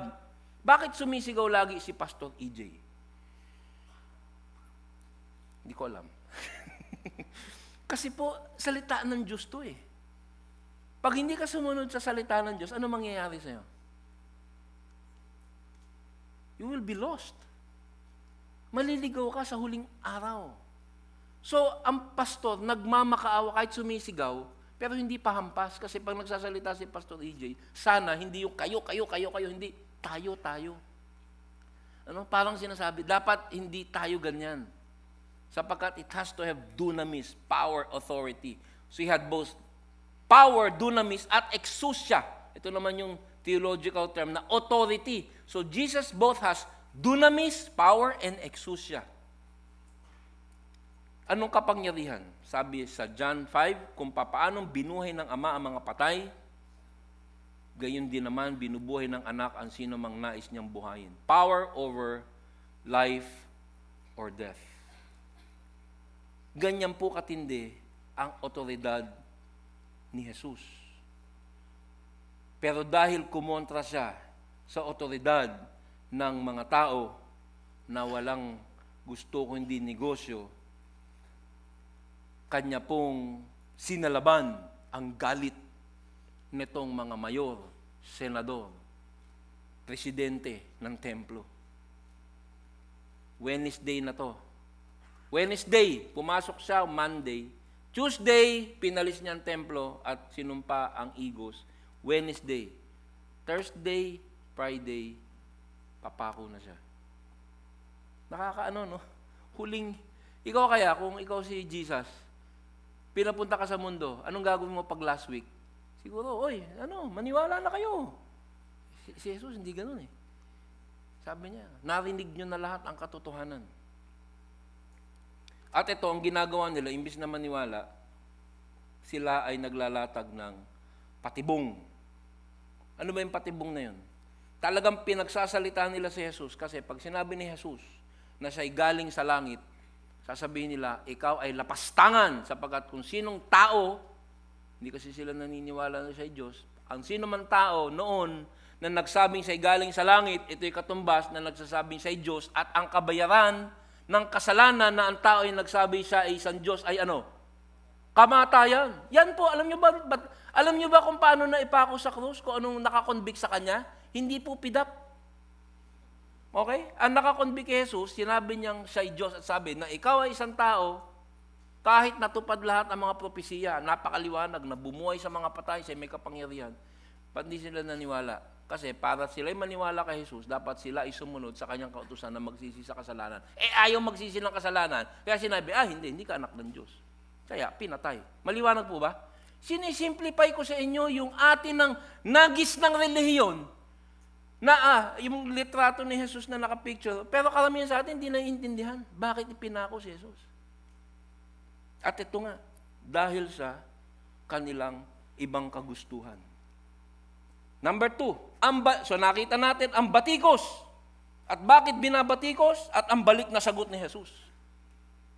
Bakit sumisigaw lagi si Pastor EJ? Hindi ko alam. Kasi po, salita ng Diyos to eh. Pag hindi ka sumunod sa salita ng Diyos, ano mangyayari sa'yo? You will be lost. Maliligaw ka sa huling araw. So, ang pastor, nagmamakaawa kahit sumisigaw, pero hindi pa hampas kasi pag nagsasalita si Pastor EJ, sana hindi yung kayo, kayo, kayo, kayo, hindi tayo, tayo. Ano? Parang sinasabi, dapat hindi tayo ganyan. Sapagkat it has to have dunamis, power, authority. So he had both power, dunamis, at exousia. Ito naman yung theological term na authority. So Jesus both has dunamis, power, and exousia. Anong kapangyarihan? Sabi sa John 5, kung papaanong binuhay ng ama ang mga patay, gayon din naman binubuhay ng anak ang sino mang nais niyang buhayin. Power over life or death. Ganyan po katindi ang otoridad ni Jesus. Pero dahil kumontra siya sa otoridad ng mga tao na walang gusto kundi negosyo, kanya pong sinalaban ang galit nitong mga mayor, senador, presidente ng templo. Wednesday na to. Wednesday, pumasok siya Monday. Tuesday, pinalis niya ang templo at sinumpa ang igos. Wednesday, Thursday, Friday, papako na siya. Nakakaano, no? Huling, ikaw kaya, kung ikaw si Jesus, pinapunta ka sa mundo, anong gagawin mo pag last week? Siguro, oy, ano, maniwala na kayo. Si, si Jesus hindi ganun eh. Sabi niya, narinig niyo na lahat ang katotohanan. At ito, ang ginagawa nila, imbis na maniwala, sila ay naglalatag ng patibong. Ano ba yung patibong na yun? Talagang pinagsasalita nila si Jesus kasi pag sinabi ni Jesus na siya'y galing sa langit, sasabihin nila, ikaw ay lapastangan sapagkat kung sinong tao, hindi kasi sila naniniwala na siya ay Diyos, ang sino man tao noon na nagsabing siya'y galing sa langit, ito'y katumbas na nagsasabing siya'y Diyos at ang kabayaran ng kasalanan na ang tao ay nagsabi siya ay isang Diyos ay ano? Kamatayan. Yan po, alam niyo ba, ba alam niyo ba kung paano na ipako sa krus? Kung anong nakakonvict sa kanya? Hindi po pidap. Okay? Ang nakakonbi kay Jesus, sinabi niyang siya'y Diyos at sabi na ikaw ay isang tao, kahit natupad lahat ng mga propesiya, napakaliwanag, na bumuhay sa mga patay, siya may kapangyarihan, ba't hindi sila naniwala? Kasi para sila'y maniwala kay Jesus, dapat sila ay sumunod sa kanyang kautusan na magsisi sa kasalanan. Eh, ayaw magsisi ng kasalanan. Kaya sinabi, ah, hindi, hindi ka anak ng Diyos. Kaya, pinatay. Maliwanag po ba? Sinisimplify ko sa inyo yung atin ng nagis ng relihiyon na ah, yung litrato ni Jesus na nakapicture, pero karamihan sa atin hindi naiintindihan bakit ipinako si Jesus. At ito nga, dahil sa kanilang ibang kagustuhan. Number two, ang ba- so nakita natin ang batikos. At bakit binabatikos? At ang balik na sagot ni Jesus.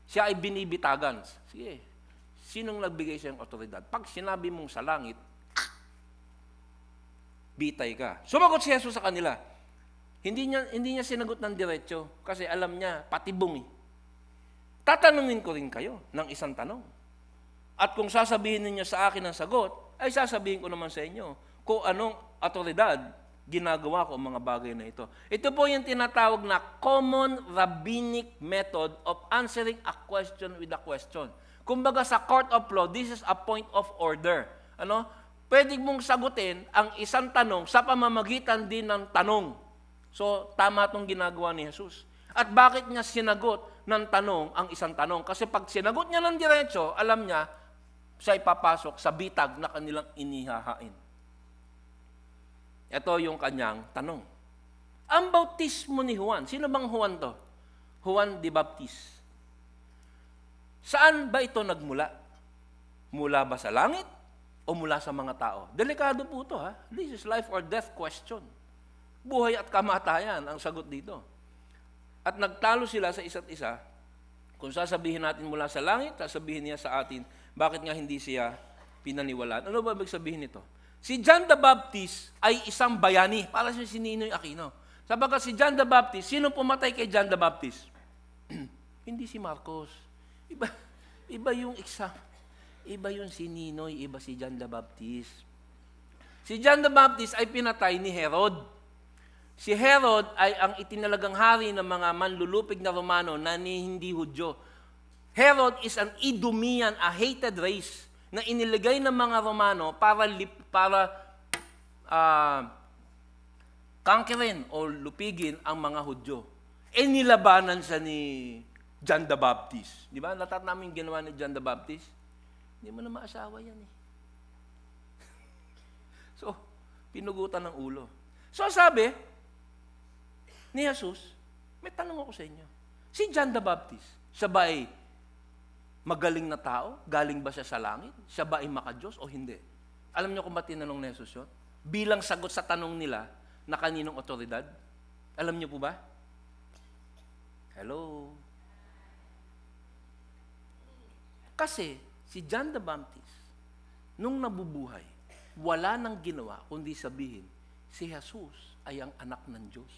Siya ay binibitagan. Sige, sinong nagbigay ng otoridad? Pag sinabi mong sa langit, bitay ka. Sumagot si Jesus sa kanila. Hindi niya, hindi niya sinagot ng diretsyo kasi alam niya, patibong eh. Tatanungin ko rin kayo ng isang tanong. At kung sasabihin niyo sa akin ang sagot, ay sasabihin ko naman sa inyo kung anong autoridad ginagawa ko ang mga bagay na ito. Ito po yung tinatawag na common rabbinic method of answering a question with a question. Kumbaga sa court of law, this is a point of order. Ano? pwede mong sagutin ang isang tanong sa pamamagitan din ng tanong. So, tama itong ginagawa ni Jesus. At bakit niya sinagot ng tanong ang isang tanong? Kasi pag sinagot niya ng diretso, alam niya, siya ipapasok sa bitag na kanilang inihahain. Ito yung kanyang tanong. Ang bautismo ni Juan, sino bang Juan to? Juan the Baptist. Saan ba ito nagmula? Mula ba sa langit? o mula sa mga tao? Delikado po ito ha. This is life or death question. Buhay at kamatayan ang sagot dito. At nagtalo sila sa isa't isa. Kung sasabihin natin mula sa langit, sasabihin niya sa atin, bakit nga hindi siya pinaniwalaan? Ano ba ibig sabihin nito? Si John the Baptist ay isang bayani. Para sa si Ninoy Aquino. Sabagat si John the Baptist, sino pumatay kay John the Baptist? hindi si Marcos. Iba, iba yung example. Iba yun si Ninoy, iba si John the Baptist. Si John the Baptist ay pinatay ni Herod. Si Herod ay ang itinalagang hari ng mga manlulupig na Romano na ni hindi Hudyo. Herod is an Idumean, a hated race na iniligay ng mga Romano para lip, para uh, ah, conquerin o lupigin ang mga Hudyo. E nilabanan siya ni John the Baptist. Di ba? Lahat namin ginawa ni John the Baptist. Hindi mo na maasawa yan eh. so, pinugutan ng ulo. So sabi ni Jesus, may tanong ako sa inyo. Si John the Baptist, siya ba ay magaling na tao? Galing ba siya sa langit? Siya ba ay makadiyos o hindi? Alam niyo kung ba't tinanong ni Jesus yun? Bilang sagot sa tanong nila na kaninong otoridad? Alam niyo po ba? Hello? Kasi, Si John the Baptist, nung nabubuhay, wala nang ginawa kundi sabihin, si Jesus ay ang anak ng Diyos.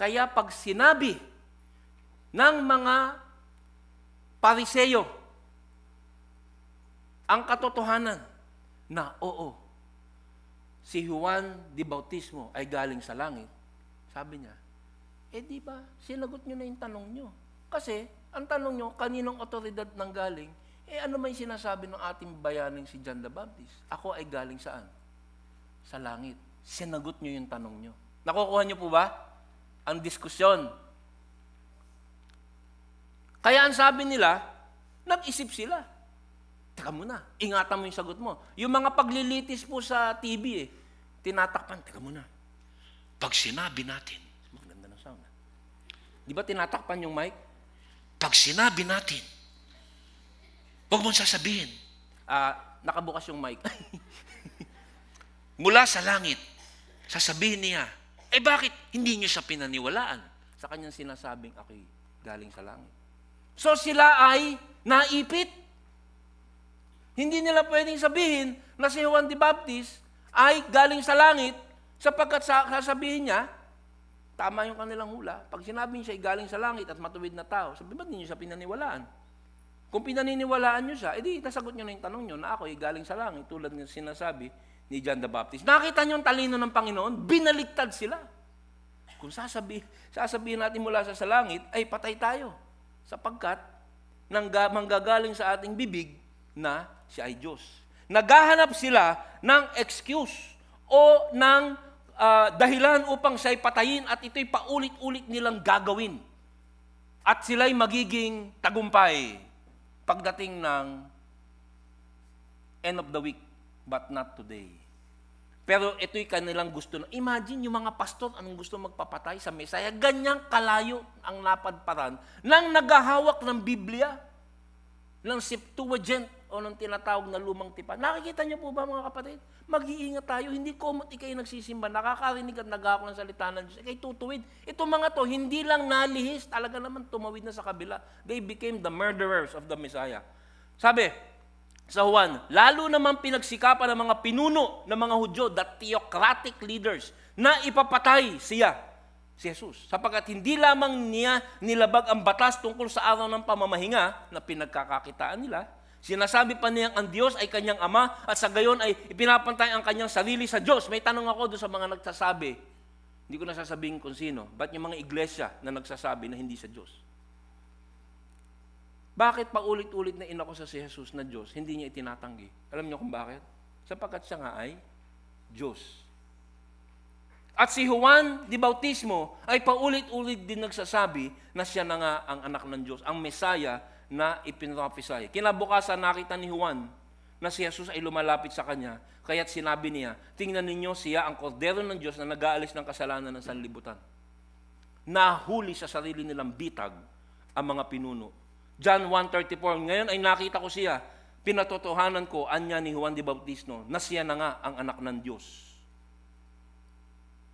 Kaya pag sinabi ng mga pariseyo ang katotohanan na oo, si Juan di Bautismo ay galing sa langit, sabi niya, eh di ba, sinagot niyo na yung tanong niyo. Kasi, ang tanong niyo, kaninong otoridad nang galing? Eh ano may sinasabi ng ating bayaning si John the Baptist? Ako ay galing saan? Sa langit. Sinagot niyo yung tanong niyo. Nakukuha niyo po ba? Ang diskusyon. Kaya ang sabi nila, nag-isip sila. Teka muna, ingatan mo yung sagot mo. Yung mga paglilitis po sa TV eh, tinatakpan, teka muna. Pag sinabi natin, maganda na sound. Di ba tinatakpan yung mic? Pag sinabi natin, Huwag mong sasabihin. Uh, nakabukas yung mic. Mula sa langit, sasabihin niya, eh bakit hindi niyo siya pinaniwalaan? Sa kanyang sinasabing ako galing sa langit. So sila ay naipit. Hindi nila pwedeng sabihin na si Juan the Baptist ay galing sa langit sapagkat sasabihin niya, tama yung kanilang hula. Pag sinabi niya ay galing sa langit at matuwid na tao, sabi ba't niyo siya pinaniwalaan? Kung pinaniniwalaan nyo siya, edi nasagot nyo na yung tanong nyo na ako galing sa langit tulad ng sinasabi ni John the Baptist. Nakita nyo ang talino ng Panginoon, binaliktad sila. Kung sasabi, sasabihin natin mula sa, sa langit, ay patay tayo. Sapagkat nang manggagaling sa ating bibig na siya ay Diyos. Naghahanap sila ng excuse o ng uh, dahilan upang siya'y patayin at ito'y paulit-ulit nilang gagawin. At sila'y magiging tagumpay pagdating ng end of the week, but not today. Pero ito'y kanilang gusto na, imagine yung mga pastor, anong gusto magpapatay sa Mesaya. Ganyang kalayo ang napadparan ng naghahawak ng Biblia ng Septuagint o ng tinatawag na lumang tipan. Nakikita niyo po ba mga kapatid? Mag-iingat tayo. Hindi komot ikay nagsisimba. Nakakarinig at nagako ng salita ng Diyos. Ikay tutuwid. Ito mga to, hindi lang nalihis. Talaga naman tumawid na sa kabila. They became the murderers of the Messiah. Sabi, sa Juan, lalo naman pinagsikapan ng mga pinuno ng mga Hudyo, the theocratic leaders, na ipapatay siya si Jesus. Sapagat hindi lamang niya nilabag ang batas tungkol sa araw ng pamamahinga na pinagkakakitaan nila, sinasabi pa niyang ang Diyos ay kanyang ama at sa gayon ay ipinapantay ang kanyang sarili sa Diyos. May tanong ako doon sa mga nagsasabi, hindi ko nasasabihin kung sino, ba't yung mga iglesia na nagsasabi na hindi sa Diyos? Bakit paulit-ulit na inako sa si Jesus na Diyos, hindi niya itinatanggi? Alam niyo kung bakit? Sapagkat siya nga ay Diyos. At si Juan di Bautismo ay paulit-ulit din nagsasabi na siya na nga ang anak ng Diyos, ang Mesaya na ipinrophesy. Kinabukasan nakita ni Juan na si Jesus ay lumalapit sa kanya, kaya't sinabi niya, tingnan ninyo siya ang kordero ng Diyos na nag-aalis ng kasalanan ng sanlibutan. Nahuli sa sarili nilang bitag ang mga pinuno. John 1.34, ngayon ay nakita ko siya, pinatotohanan ko anya ni Juan de Bautismo na siya na nga ang anak ng Diyos.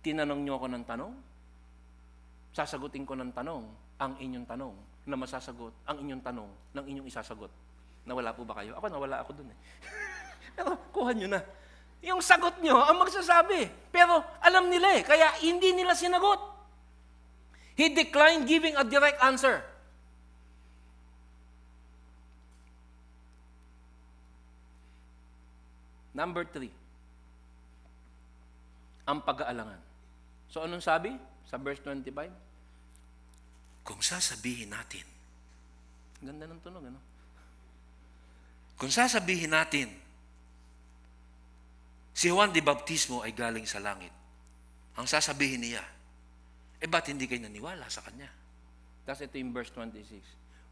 Tinanong niyo ako ng tanong? Sasagutin ko ng tanong ang inyong tanong na masasagot ang inyong tanong ng inyong isasagot. Nawala po ba kayo? Ako nawala ako dun eh. Pero kuha nyo na. Yung sagot nyo ang magsasabi. Pero alam nila eh, kaya hindi nila sinagot. He declined giving a direct answer. Number three, ang pag-aalangan. So anong sabi sa verse 25? Kung sasabihin natin, ganda ng tunog, ano? Kung sasabihin natin, si Juan de Baptismo ay galing sa langit, ang sasabihin niya, eh ba't hindi kayo naniwala sa kanya? Tapos ito yung verse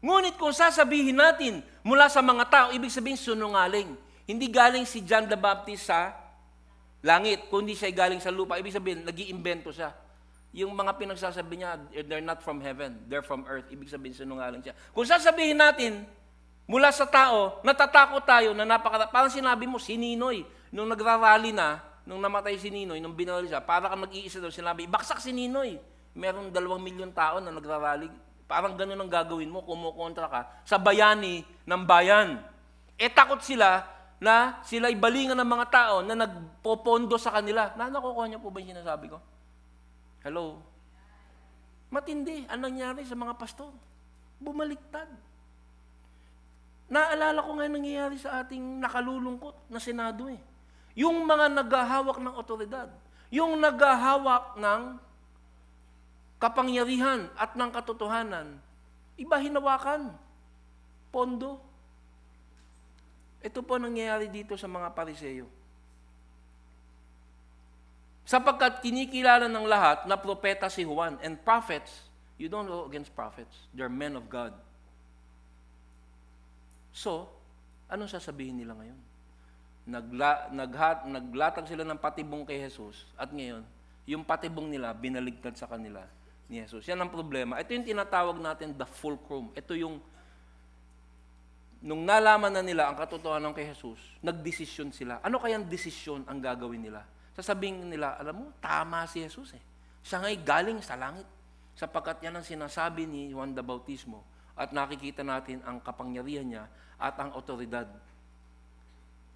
26. Ngunit kung sasabihin natin mula sa mga tao, ibig sabihin sunungaling. Hindi galing si John the Baptist sa langit, kundi siya galing sa lupa. Ibig sabihin, nag iimbento siya. Yung mga pinagsasabi niya, they're not from heaven, they're from earth. Ibig sabihin, sinungaling siya. Kung sasabihin natin, mula sa tao, natatakot tayo na napaka... Parang sinabi mo, si Ninoy, nung nagrarally na, nung namatay si Ninoy, nung binaril siya, para kang mag-iisa daw, sinabi, baksak si Ninoy. Meron dalawang milyon tao na nagrarally. Parang ganun ang gagawin mo, kumukontra ka sa bayani ng bayan. E takot sila na sila'y balingan ng mga tao na nagpopondo sa kanila. Na Nanakukuha niyo po ba yung sinasabi ko? Hello? Matindi Anong nangyari sa mga pastor. Bumaliktad. Naalala ko nga nangyayari sa ating nakalulungkot na Senado eh. Yung mga naghahawak ng otoridad, yung naghahawak ng kapangyarihan at ng katotohanan, iba hinawakan. Pondo. Ito po nangyayari dito sa mga pariseyo. Sapagkat kinikilala ng lahat na propeta si Juan and prophets, you don't go against prophets. They're men of God. So, anong sasabihin nila ngayon? Nagla, naghat, naglatag sila ng patibong kay Jesus at ngayon, yung patibong nila binaligtad sa kanila ni Jesus. Yan ang problema. Ito yung tinatawag natin the fulcrum. Ito yung nung nalaman na nila ang katotohanan kay Jesus, nagdesisyon sila. Ano kayang desisyon ang gagawin nila? Sasabing nila, alam mo, tama si Jesus eh. Siya nga'y galing sa langit. Sapagkat yan ang sinasabi ni Juan the Bautismo at nakikita natin ang kapangyarihan niya at ang otoridad.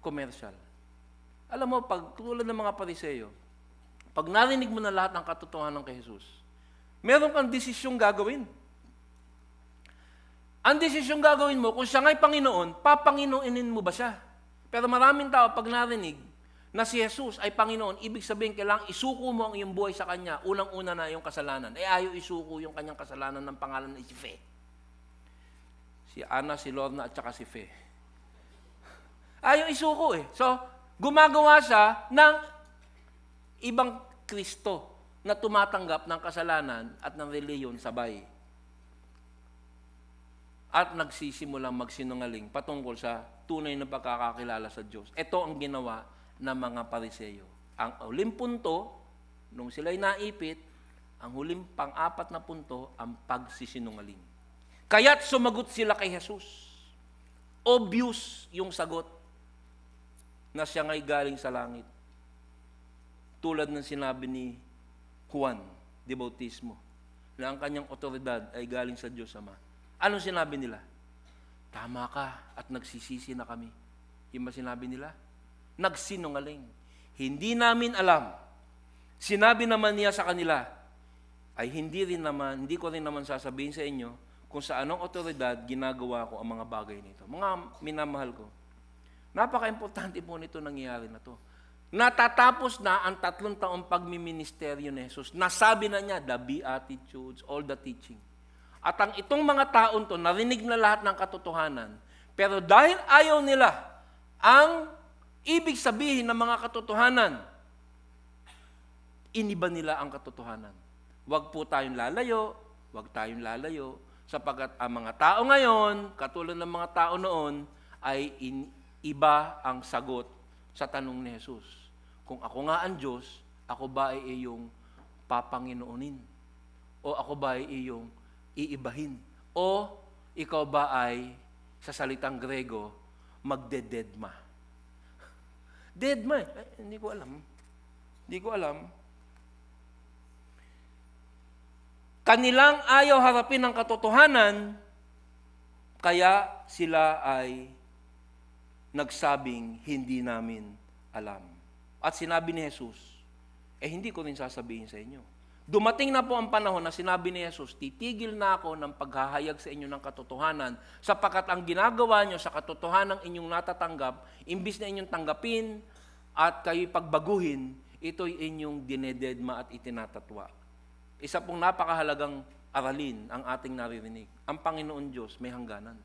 Commercial. Alam mo, pag tulad ng mga pariseyo, pag narinig mo na lahat ng katotohanan kay Jesus, meron kang desisyong gagawin. Ang desisyong gagawin mo, kung siya nga'y Panginoon, papanginoinin mo ba siya? Pero maraming tao, pag narinig na si Jesus ay Panginoon, ibig sabihin, kailangang isuko mo ang iyong buhay sa Kanya, unang-una na yung kasalanan. Eh, ayaw isuko yung kanyang kasalanan ng pangalan ni si Fe. Si Ana, si Lorna, at saka si Fe. Ayaw isuko eh. So, gumagawa siya ng ibang Kristo na tumatanggap ng kasalanan at ng reliyon sabay at nagsisimulang magsinungaling patungkol sa tunay na pagkakakilala sa Diyos. Ito ang ginawa ng mga pariseyo. Ang uling punto, nung sila'y naipit, ang huling pang-apat na punto, ang pagsisinungaling. Kaya't sumagot sila kay Jesus. Obvious yung sagot na siya ngay galing sa langit. Tulad ng sinabi ni Juan de Bautismo na ang kanyang otoridad ay galing sa Diyos Ama Anong sinabi nila? Tama ka at nagsisisi na kami. Yung ba sinabi nila? Nagsinungaling. Hindi namin alam. Sinabi naman niya sa kanila, ay hindi rin naman, hindi ko rin naman sasabihin sa inyo kung sa anong otoridad ginagawa ko ang mga bagay nito. Mga minamahal ko, napaka-importante po nito nangyayari na to. Natatapos na ang tatlong taong pagmiministeryo ni Jesus. Nasabi na niya, the Beatitudes, all the teaching. At ang itong mga taon to, narinig na lahat ng katotohanan. Pero dahil ayaw nila ang ibig sabihin ng mga katotohanan, iniba nila ang katotohanan. Huwag po tayong lalayo, huwag tayong lalayo, sapagat ang mga tao ngayon, katulad ng mga tao noon, ay iba ang sagot sa tanong ni Jesus. Kung ako nga ang Diyos, ako ba ay iyong papanginoonin? O ako ba ay iyong iibahin? O ikaw ba ay, sa salitang Grego, magdededma? Deadma eh. Ay, hindi ko alam. Hindi ko alam. Kanilang ayaw harapin ang katotohanan, kaya sila ay nagsabing hindi namin alam. At sinabi ni Jesus, eh hindi ko rin sasabihin sa inyo. Dumating na po ang panahon na sinabi ni Jesus, titigil na ako ng paghahayag sa inyo ng katotohanan sapagkat ang ginagawa nyo sa katotohanan ng inyong natatanggap, imbis na inyong tanggapin at kayo pagbaguhin, ito'y inyong dinededma at itinatatwa. Isa pong napakahalagang aralin ang ating naririnig. Ang Panginoon Diyos may hangganan.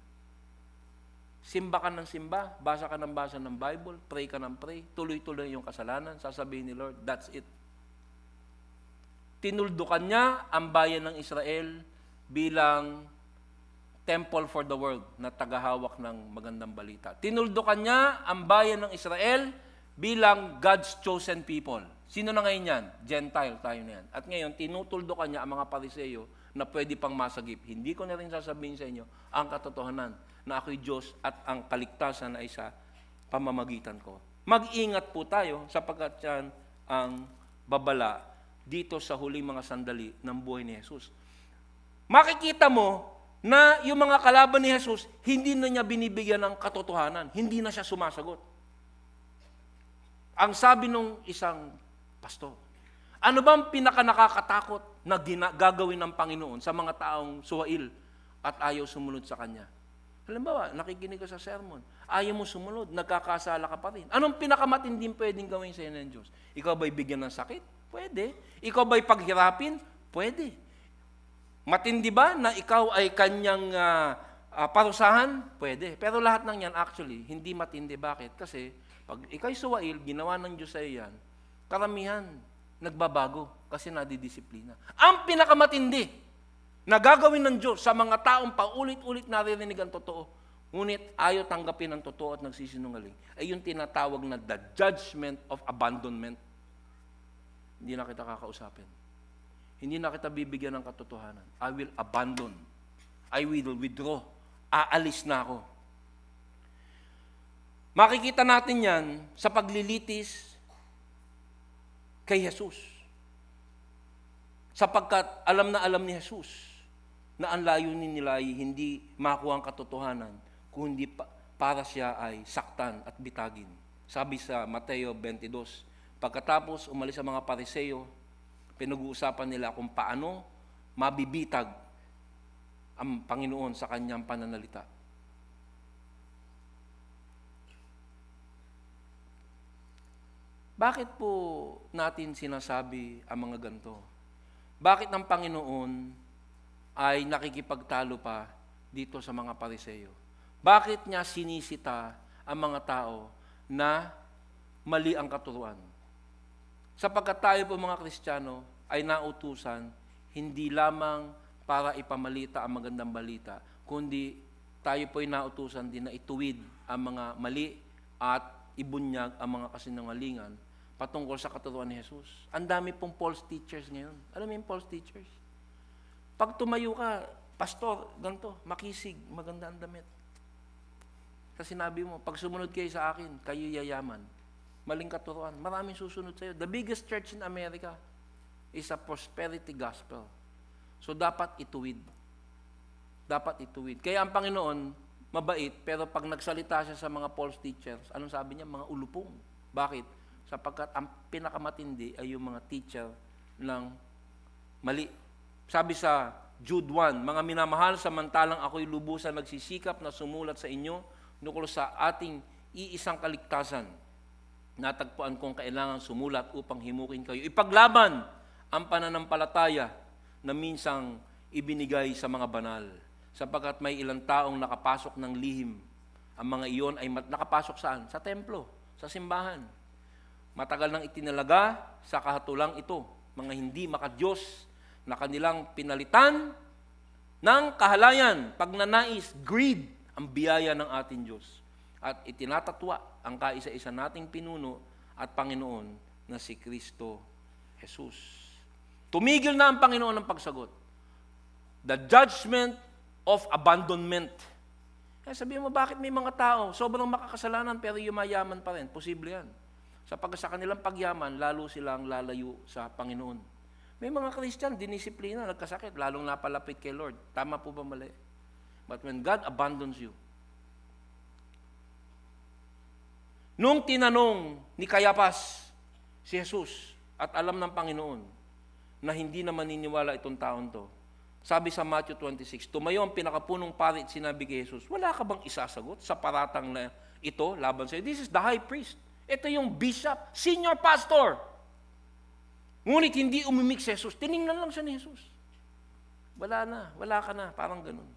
Simba ka ng simba, basa ka ng basa ng Bible, pray ka ng pray, tuloy-tuloy yung kasalanan, sasabihin ni Lord, that's it, tinuldukan niya ang bayan ng Israel bilang temple for the world na tagahawak ng magandang balita. Tinuldukan niya ang bayan ng Israel bilang God's chosen people. Sino na ngayon yan? Gentile tayo na yan. At ngayon, tinutuldukan niya ang mga pariseyo na pwede pang masagip. Hindi ko na rin sasabihin sa inyo ang katotohanan na ako'y Diyos at ang kaligtasan ay sa pamamagitan ko. Mag-ingat po tayo sapagkat yan ang babala dito sa huling mga sandali ng buhay ni Jesus. Makikita mo na yung mga kalaban ni Jesus, hindi na niya binibigyan ng katotohanan. Hindi na siya sumasagot. Ang sabi nung isang pasto, ano bang ang pinakanakakatakot na gagawin ng Panginoon sa mga taong suwail at ayaw sumunod sa Kanya? Halimbawa, nakikinig ka sa sermon, ayaw mo sumunod, nagkakasala ka pa rin. Anong pinakamatinding pwedeng gawin sa inyo ng Diyos? Ikaw ba'y bigyan ng sakit? Pwede. Ikaw ba'y paghirapin? Pwede. Matindi ba na ikaw ay kanyang uh, uh, parusahan? Pwede. Pero lahat ng yan actually, hindi matindi. Bakit? Kasi pag ikaw'y suwail, ginawa ng Diyos sa'yo yan, karamihan, nagbabago kasi nadidisiplina. Ang pinakamatindi na gagawin ng Diyos sa mga taong paulit-ulit naririnig ang totoo, ngunit ayaw tanggapin ang totoo at nagsisinungaling, ay yung tinatawag na the judgment of abandonment. Hindi na kita kakausapin. Hindi na kita bibigyan ng katotohanan. I will abandon. I will withdraw. Aalis na ako. Makikita natin yan sa paglilitis kay Jesus. Sapagkat alam na alam ni Jesus na ang layunin nila ay hindi makuha ang katotohanan, kundi pa, para siya ay saktan at bitagin. Sabi sa Mateo 22, Pagkatapos umalis ang mga pariseyo, pinag-uusapan nila kung paano mabibitag ang Panginoon sa kanyang pananalita. Bakit po natin sinasabi ang mga ganto? Bakit ang Panginoon ay nakikipagtalo pa dito sa mga pariseyo? Bakit niya sinisita ang mga tao na mali ang katuruan? Sapagkat tayo po mga Kristiyano ay nautusan hindi lamang para ipamalita ang magandang balita, kundi tayo po ay nautusan din na ituwid ang mga mali at ibunyag ang mga kasinungalingan patungkol sa katotohanan ni Jesus. Ang dami pong false teachers ngayon. Alam mo yung false teachers? Pag tumayo ka, pastor, ganito, makisig, maganda ang damit. Kasi sinabi mo, pag sumunod kayo sa akin, kayo yayaman maling katuruan. Maraming susunod sa iyo. The biggest church in America is a prosperity gospel. So dapat ituwid. Dapat ituwid. Kaya ang Panginoon, mabait, pero pag nagsalita siya sa mga false teachers, anong sabi niya? Mga ulupong. Bakit? Sapagkat ang pinakamatindi ay yung mga teacher ng mali. Sabi sa Jude 1, Mga minamahal, samantalang ako'y lubusan nagsisikap na sumulat sa inyo nukol sa ating iisang kaligtasan natagpuan kong kailangan sumulat upang himukin kayo. Ipaglaban ang pananampalataya na minsang ibinigay sa mga banal, sapagkat may ilang taong nakapasok ng lihim. Ang mga iyon ay nakapasok saan? Sa templo, sa simbahan. Matagal nang itinalaga sa kahatulang ito, mga hindi makadyos na kanilang pinalitan ng kahalayan, pagnanais, greed, ang biyaya ng ating Diyos at itinatatwa ang kaisa-isa nating pinuno at Panginoon na si Kristo Jesus. Tumigil na ang Panginoon ng pagsagot. The judgment of abandonment. Kaya sabihin mo, bakit may mga tao sobrang makakasalanan pero yumayaman pa rin? Posible yan. Sa, Sapagkat sa kanilang pagyaman, lalo silang lalayo sa Panginoon. May mga Christian, dinisiplina, nagkasakit, lalong napalapit kay Lord. Tama po ba mali? But when God abandons you, Nung tinanong ni Kayapas si Jesus at alam ng Panginoon na hindi na maniniwala itong taon to, sabi sa Matthew 26, tumayo ang pinakapunong pari at sinabi kay Jesus, wala ka bang isasagot sa paratang na ito laban sa'yo? This is the high priest. Ito yung bishop, senior pastor. Ngunit hindi umimik si Jesus. Tiningnan lang siya ni Jesus. Wala na, wala ka na, parang ganun.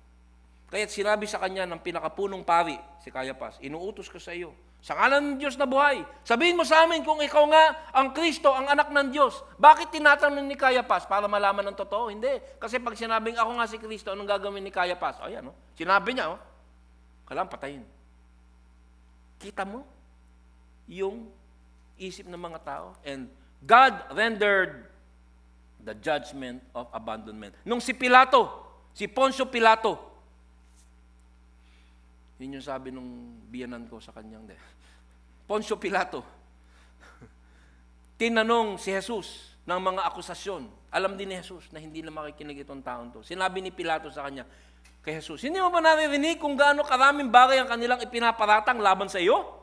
Kaya't sinabi sa kanya ng pinakapunong pari, si Kayapas, inuutos ko sa iyo, sa kanan ng Diyos na buhay. Sabihin mo sa amin kung ikaw nga ang Kristo, ang anak ng Diyos. Bakit tinatanong ni Kayapas para malaman ng totoo? Hindi. Kasi pag sinabing ako nga si Kristo, anong gagawin ni Kayapas? O yan, oh. sinabi niya, oh. kailangan patayin. Kita mo yung isip ng mga tao. And God rendered the judgment of abandonment. Nung si Pilato, si Poncio Pilato, yun yung sabi nung biyanan ko sa kanyang de. Poncio Pilato. Tinanong si Jesus ng mga akusasyon. Alam din ni Jesus na hindi na makikinig itong taon to. Sinabi ni Pilato sa kanya, kay Jesus, hindi mo ba naririnig kung gaano karaming bagay ang kanilang ipinaparatang laban sa iyo?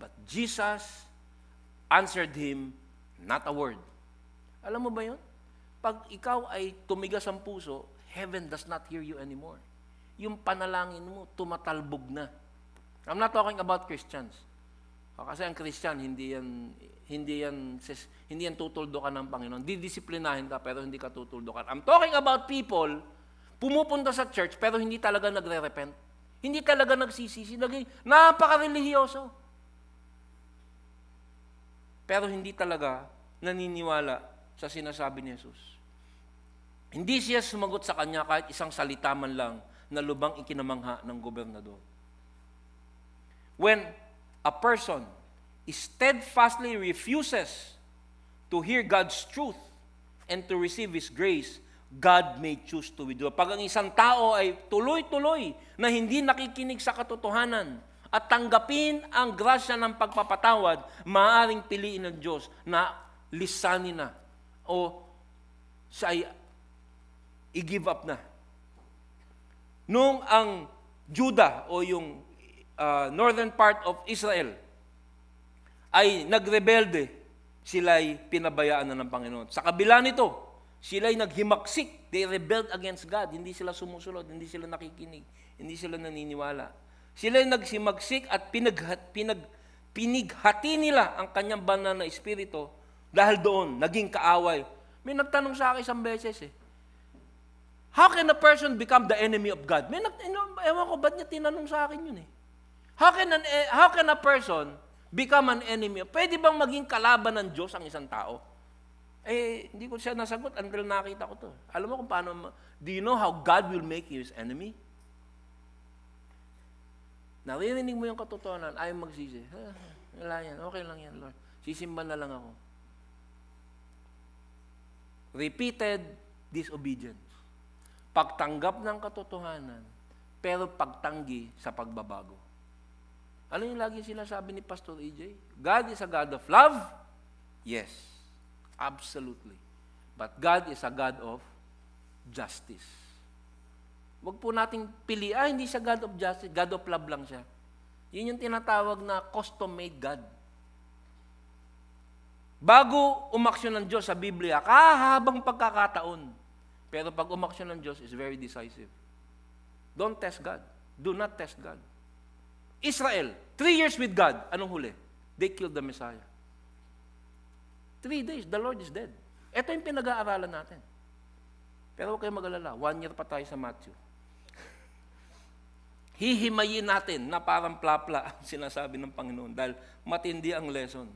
But Jesus answered him, not a word. Alam mo ba yun? Pag ikaw ay tumigas ang puso, heaven does not hear you anymore yung panalangin mo tumatalbog na. I'm not talking about Christians. Ah, kasi ang Christian, hindi yan, hindi yan, hindi yan tutuldukan ng Panginoon. Didisiplinahin ka pero hindi ka tutuldukan. I'm talking about people, pumupunta sa church pero hindi talaga nagre-repent. Hindi talaga nagsisisi. Naging, napaka-religyoso. Pero hindi talaga naniniwala sa sinasabi ni Jesus. Hindi siya sumagot sa kanya kahit isang salita man lang na lubang ikinamangha ng gobernador. When a person steadfastly refuses to hear God's truth and to receive His grace, God may choose to withdraw. Pag ang isang tao ay tuloy-tuloy na hindi nakikinig sa katotohanan at tanggapin ang grasya ng pagpapatawad, maaaring piliin ng Diyos na lisanin na o siya ay i-give up na nung ang Juda o yung uh, northern part of Israel ay nagrebelde, sila'y pinabayaan na ng Panginoon. Sa kabila nito, sila'y naghimaksik. They rebelled against God. Hindi sila sumusulod, hindi sila nakikinig, hindi sila naniniwala. Sila'y nagsimaksik at pinaghat, pinag, pinighati nila ang kanyang banal na espiritu dahil doon, naging kaaway. May nagtanong sa akin isang beses eh, How can a person become the enemy of God? May nag, ewan ko, ba't niya tinanong sa akin yun eh? How can, an, e- how can a person become an enemy? Pwede bang maging kalaban ng Diyos ang isang tao? Eh, hindi ko siya nasagot until nakita ko to. Alam mo kung paano, do you know how God will make you his enemy? Naririnig mo yung katotohanan, ayaw magsisi. wala yan, okay lang yan, Lord. Sisimba na lang ako. Repeated disobedience. Pagtanggap ng katotohanan, pero pagtanggi sa pagbabago. Ano yung lagi sila sabi ni Pastor EJ? God is a God of love? Yes, absolutely. But God is a God of justice. Wag po nating pili, ah, hindi siya God of justice, God of love lang siya. Yun yung tinatawag na custom-made God. Bago umaksyon ng Diyos sa Biblia, kahabang pagkakataon, pero pag umaksyon ng Diyos is very decisive. Don't test God. Do not test God. Israel, three years with God, anong huli? They killed the Messiah. Three days, the Lord is dead. Ito yung pinag-aaralan natin. Pero huwag kayong mag-alala, one year pa tayo sa Matthew. Hihimayin natin na parang plapla ang sinasabi ng Panginoon dahil matindi ang lesson.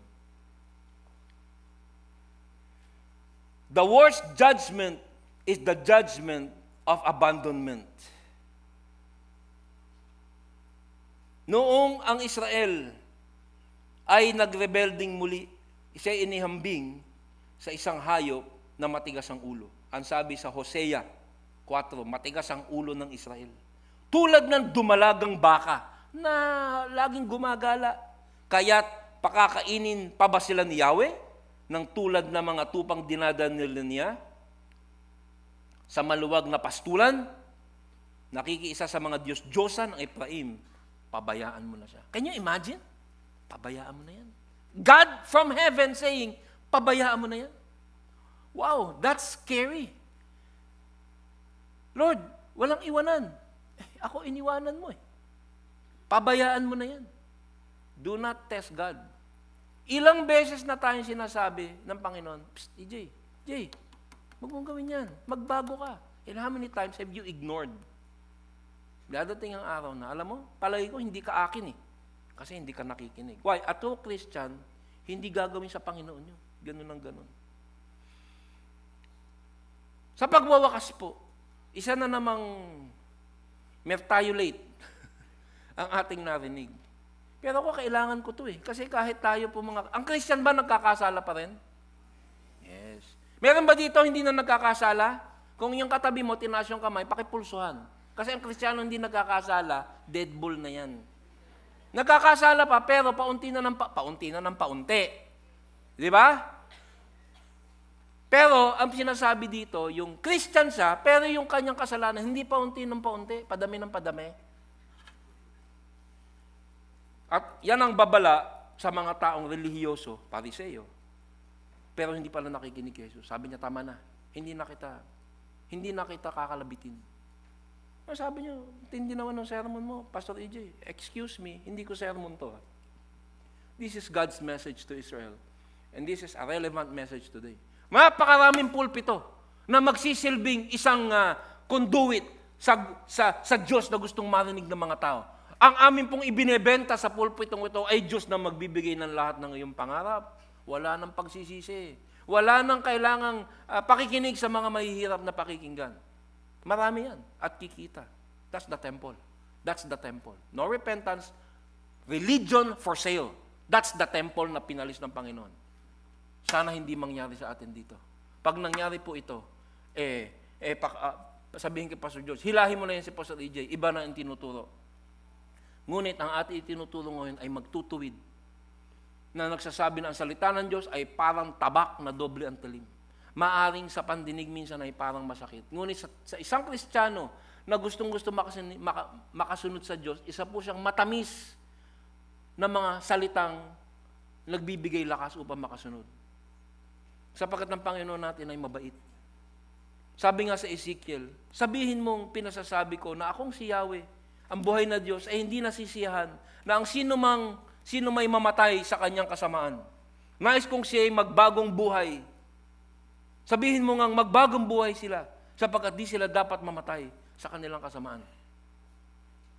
The worst judgment is the judgment of abandonment. Noong ang Israel ay nagrebelding muli, siya inihambing sa isang hayop na matigas ang ulo. Ang sabi sa Hosea 4, matigas ang ulo ng Israel. Tulad ng dumalagang baka na laging gumagala. Kaya't pakakainin pa ba sila ni Yahweh ng tulad ng mga tupang dinadanil niya? sa maluwag na pastulan, nakikiisa sa mga Diyos-Diyosan ang Ephraim, pabayaan mo na siya. Can you imagine? Pabayaan mo na yan. God from heaven saying, pabayaan mo na yan. Wow, that's scary. Lord, walang iwanan. Eh, ako iniwanan mo eh. Pabayaan mo na yan. Do not test God. Ilang beses na tayong sinasabi ng Panginoon, Psst, EJ, EJ, Huwag mong gawin yan. Magbago ka. And how many times have you ignored? Dadating ang araw na, alam mo, palagi ko hindi ka akin eh. Kasi hindi ka nakikinig. Why? A true Christian, hindi gagawin sa Panginoon yun. Ganun ang ganun. Sa pagwawakas po, isa na namang mertiolate ang ating narinig. Pero ako, kailangan ko to eh. Kasi kahit tayo po mga... Ang Christian ba nagkakasala pa rin? Meron ba dito hindi na nagkakasala? Kung yung katabi mo, tinaas yung kamay, pakipulsuhan. Kasi ang kristyano hindi nagkakasala, dead bull na yan. Nagkakasala pa, pero paunti na ng, pa, paunti na ng paunti. Di ba? Pero ang sinasabi dito, yung Christian siya, pero yung kanyang kasalanan, hindi paunti ng paunti, padami ng padami. At yan ang babala sa mga taong relihiyoso, pariseyo. Pero hindi pala nakikinig kay Jesus. Sabi niya, tama na. Hindi na kita, hindi na kita kakalabitin. Ano sabi niya, tindi naman ng sermon mo, Pastor EJ. Excuse me, hindi ko sermon to. Ah. This is God's message to Israel. And this is a relevant message today. Napakaraming pulpito na magsisilbing isang uh, conduit sa, sa, sa Diyos na gustong marinig ng mga tao. Ang amin pong ibinebenta sa pulpitong ito ay Diyos na magbibigay ng lahat ng iyong pangarap, wala nang pagsisisi. Wala nang kailangang uh, pakikinig sa mga mahihirap na pakikinggan. Marami yan. At kikita. That's the temple. That's the temple. No repentance. Religion for sale. That's the temple na pinalis ng Panginoon. Sana hindi mangyari sa atin dito. Pag nangyari po ito, eh, eh pa, uh, sabihin kay Pastor George, hilahin mo na yan si Pastor EJ, iba na ang tinuturo. Ngunit ang ating itinuturo ngayon ay magtutuwid na nagsasabi na ang salita ng Diyos ay parang tabak na doble ang talim. Maaring sa pandinig minsan ay parang masakit. Ngunit sa, sa isang Kristiyano na gustong-gusto makasin, maka, makasunod sa Diyos, isa po siyang matamis na mga salitang nagbibigay lakas upang makasunod. Sapagkat ang Panginoon natin ay mabait. Sabi nga sa Ezekiel, sabihin mong pinasasabi ko na akong si Yahweh, ang buhay na Diyos, ay hindi nasisiyahan na ang sino mang sino may mamatay sa kanyang kasamaan. Nais kong siya ay magbagong buhay. Sabihin mo ngang magbagong buhay sila sapagkat di sila dapat mamatay sa kanilang kasamaan.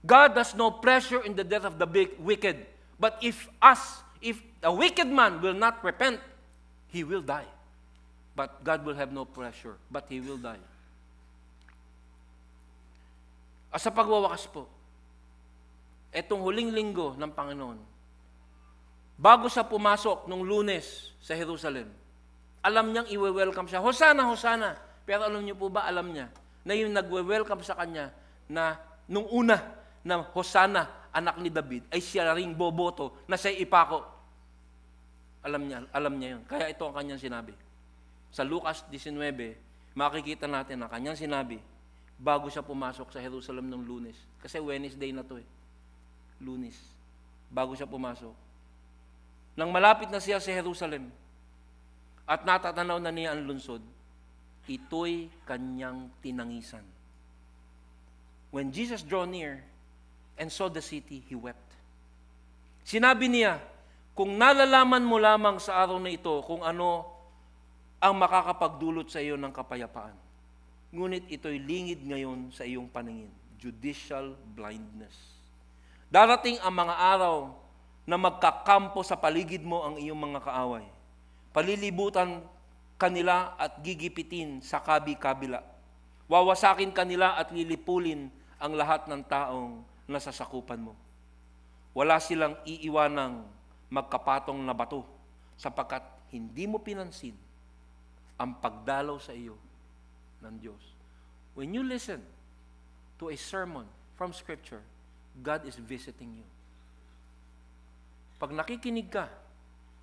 God has no pleasure in the death of the big, wicked. But if us, if a wicked man will not repent, he will die. But God will have no pressure, but he will die. At sa pagwawakas po, etong huling linggo ng Panginoon, bago siya pumasok nung lunes sa Jerusalem, alam niyang iwe-welcome siya. Hosana, Hosana. Pero alam niyo po ba, alam niya, na yung nagwe-welcome sa kanya na nung una na Hosana, anak ni David, ay siya ring boboto na siya ipako. Alam niya, alam niya yun. Kaya ito ang kanyang sinabi. Sa Lucas 19, makikita natin na kanyang sinabi bago siya pumasok sa Jerusalem nung lunes. Kasi Wednesday na to eh. Lunes. Bago siya pumasok nang malapit na siya sa Jerusalem at natatanaw na niya ang lungsod, ito'y kanyang tinangisan. When Jesus drew near and saw the city, he wept. Sinabi niya, kung nalalaman mo lamang sa araw na ito kung ano ang makakapagdulot sa iyo ng kapayapaan. Ngunit ito'y lingid ngayon sa iyong paningin. Judicial blindness. Darating ang mga araw na magkakampo sa paligid mo ang iyong mga kaaway. Palilibutan kanila at gigipitin sa kabi-kabila. Wawasakin kanila at lilipulin ang lahat ng taong nasasakupan mo. Wala silang iiwanang magkapatong na bato sapagkat hindi mo pinansin ang pagdalaw sa iyo ng Diyos. When you listen to a sermon from Scripture, God is visiting you. Pag nakikinig ka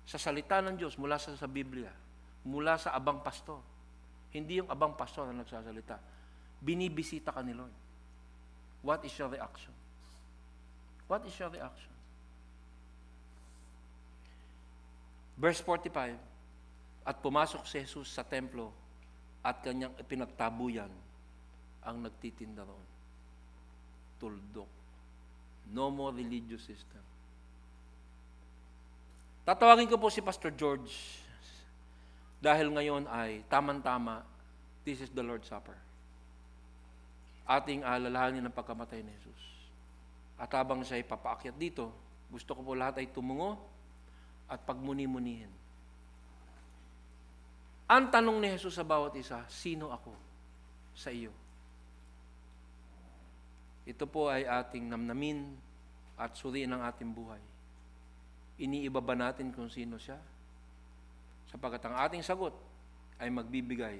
sa salita ng Diyos mula sa, sa Biblia, mula sa abang pastor, hindi yung abang pastor na nagsasalita, binibisita ka ni Lord. What is your reaction? What is your reaction? Verse 45, At pumasok si Jesus sa templo at kanyang pinagtabuyan ang nagtitinda roon. Tuldok. No more religious system Tatawagin ko po si Pastor George dahil ngayon ay tamang-tama, this is the Lord's Supper. Ating alalahanin ang pagkamatay ni Jesus. At habang siya ipapaakyat dito, gusto ko po lahat ay tumungo at pagmuni-munihin. Ang tanong ni Jesus sa bawat isa, sino ako sa iyo? Ito po ay ating namnamin at suriin ang ating buhay. Iniiba ba natin kung sino siya? Sapagat ang ating sagot ay magbibigay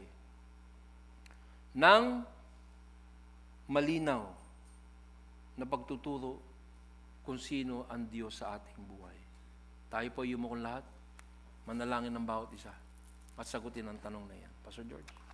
ng malinaw na pagtuturo kung sino ang Diyos sa ating buhay. Tayo po yumukong lahat, manalangin ng bawat isa at sagutin ang tanong na iyan. Pastor George.